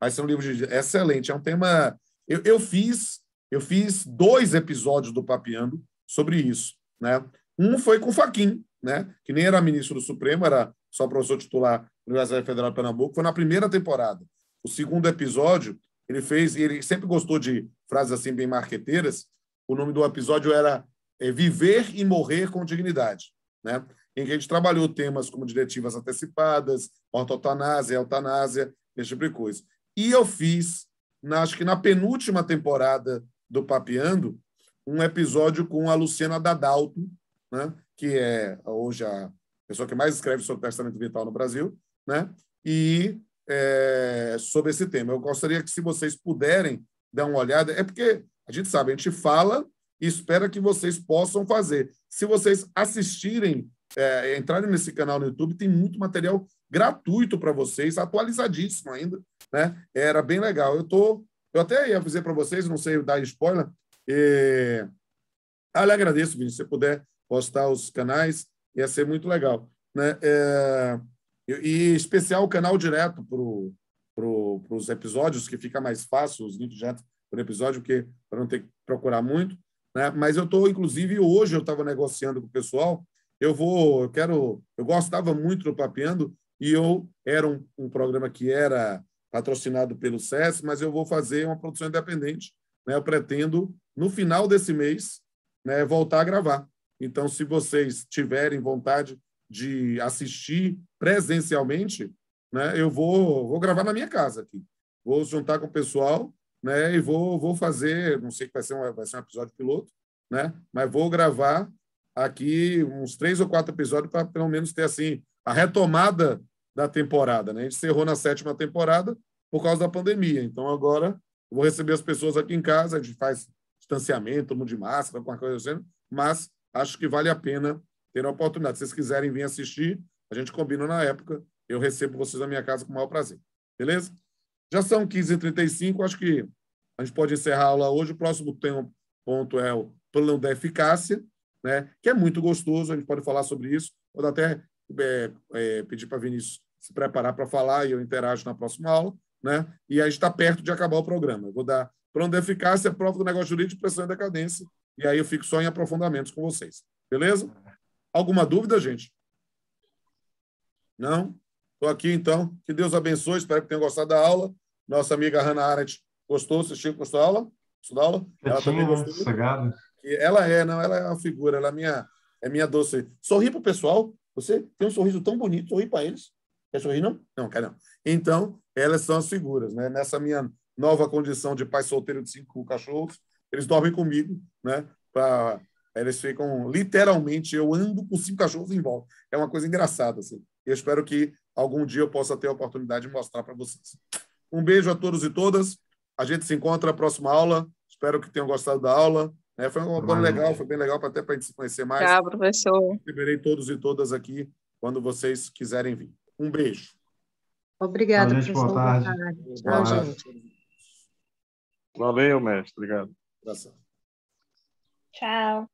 vai ser um livro de, excelente, é um tema. Eu, eu fiz, eu fiz dois episódios do Papeando sobre isso, né? Um foi com o Faquin, né? que nem era ministro do Supremo, era só professor titular da Universidade Federal de Pernambuco, foi na primeira temporada. O segundo episódio, ele fez, e ele sempre gostou de frases assim bem marqueteiras, o nome do episódio era é, Viver e Morrer com Dignidade, né? em que a gente trabalhou temas como diretivas antecipadas, ortotanásia, eutanásia, esse tipo de coisa. E eu fiz, na, acho que na penúltima temporada do Papeando, um episódio com a Luciana Dadalto, né? que é hoje a pessoa que mais escreve sobre o testamento vital no Brasil, né? E é, sobre esse tema. Eu gostaria que, se vocês puderem dar uma olhada, é porque a gente sabe, a gente fala e espera que vocês possam fazer. Se vocês assistirem, é, entrarem nesse canal no YouTube, tem muito material gratuito para vocês, atualizadíssimo ainda, né? Era bem legal. Eu tô, eu até ia dizer para vocês, não sei dar spoiler. É, e... Ah, agradeço, Vinícius, se puder postar os canais, ia ser muito legal. Né? É, e especial o canal direto para pro, os episódios, que fica mais fácil, os links direto por episódio, porque para não ter que procurar muito. Né? Mas eu estou, inclusive, hoje eu estava negociando com o pessoal. Eu vou, eu quero, eu gostava muito do Papeando e eu era um, um programa que era patrocinado pelo SES, mas eu vou fazer uma produção independente. Né? Eu pretendo, no final desse mês, né, voltar a gravar. Então, se vocês tiverem vontade de assistir presencialmente, né, eu vou, vou gravar na minha casa aqui. Vou juntar com o pessoal né, e vou, vou fazer, não sei que vai ser, um, vai ser um episódio piloto, né, mas vou gravar aqui uns três ou quatro episódios para pelo menos ter assim a retomada da temporada. Né? A gente encerrou na sétima temporada por causa da pandemia. Então, agora vou receber as pessoas aqui em casa, a gente faz distanciamento, todo mundo de máscara, alguma coisa assim, mas acho que vale a pena ter a oportunidade. Se vocês quiserem vir assistir, a gente combina na época. Eu recebo vocês na minha casa com o maior prazer. Beleza? Já são 15h35, acho que a gente pode encerrar a aula hoje. O próximo ponto é o plano da eficácia, né? que é muito gostoso, a gente pode falar sobre isso. Vou até é, é, pedir para Vinícius se preparar para falar e eu interajo na próxima aula. Né? E aí está perto de acabar o programa. Eu vou dar plano da eficácia, prova do negócio jurídico, pressão e decadência. E aí eu fico só em aprofundamentos com vocês. Beleza? Alguma dúvida, gente? Não? Estou aqui, então. Que Deus abençoe. Espero que tenham gostado da aula. Nossa amiga Hannah Arendt gostou, assistiu, gostou da aula? Gostou da aula? Ela também gostou. Ela é, não, ela é uma figura, ela é minha, é minha doce. Sorri para o pessoal. Você tem um sorriso tão bonito, sorri para eles. Quer sorrir, não? Não, quer não. Então, elas são as figuras, né? Nessa minha nova condição de pai solteiro de cinco cachorros, eles dormem comigo, né? Pra, eles ficam literalmente, eu ando com cinco cachorros em volta. É uma coisa engraçada, assim. Eu espero que algum dia eu possa ter a oportunidade de mostrar para vocês. Um beijo a todos e todas. A gente se encontra na próxima aula. Espero que tenham gostado da aula. É, foi uma coisa legal, foi bem legal até para a gente se conhecer mais. Tá, professor. Liberei todos e todas aqui quando vocês quiserem vir. Um beijo. Obrigada, professor. Boa tarde. Boa tarde. Tchau, Valeu, mestre. Obrigado. Abração. Tchau.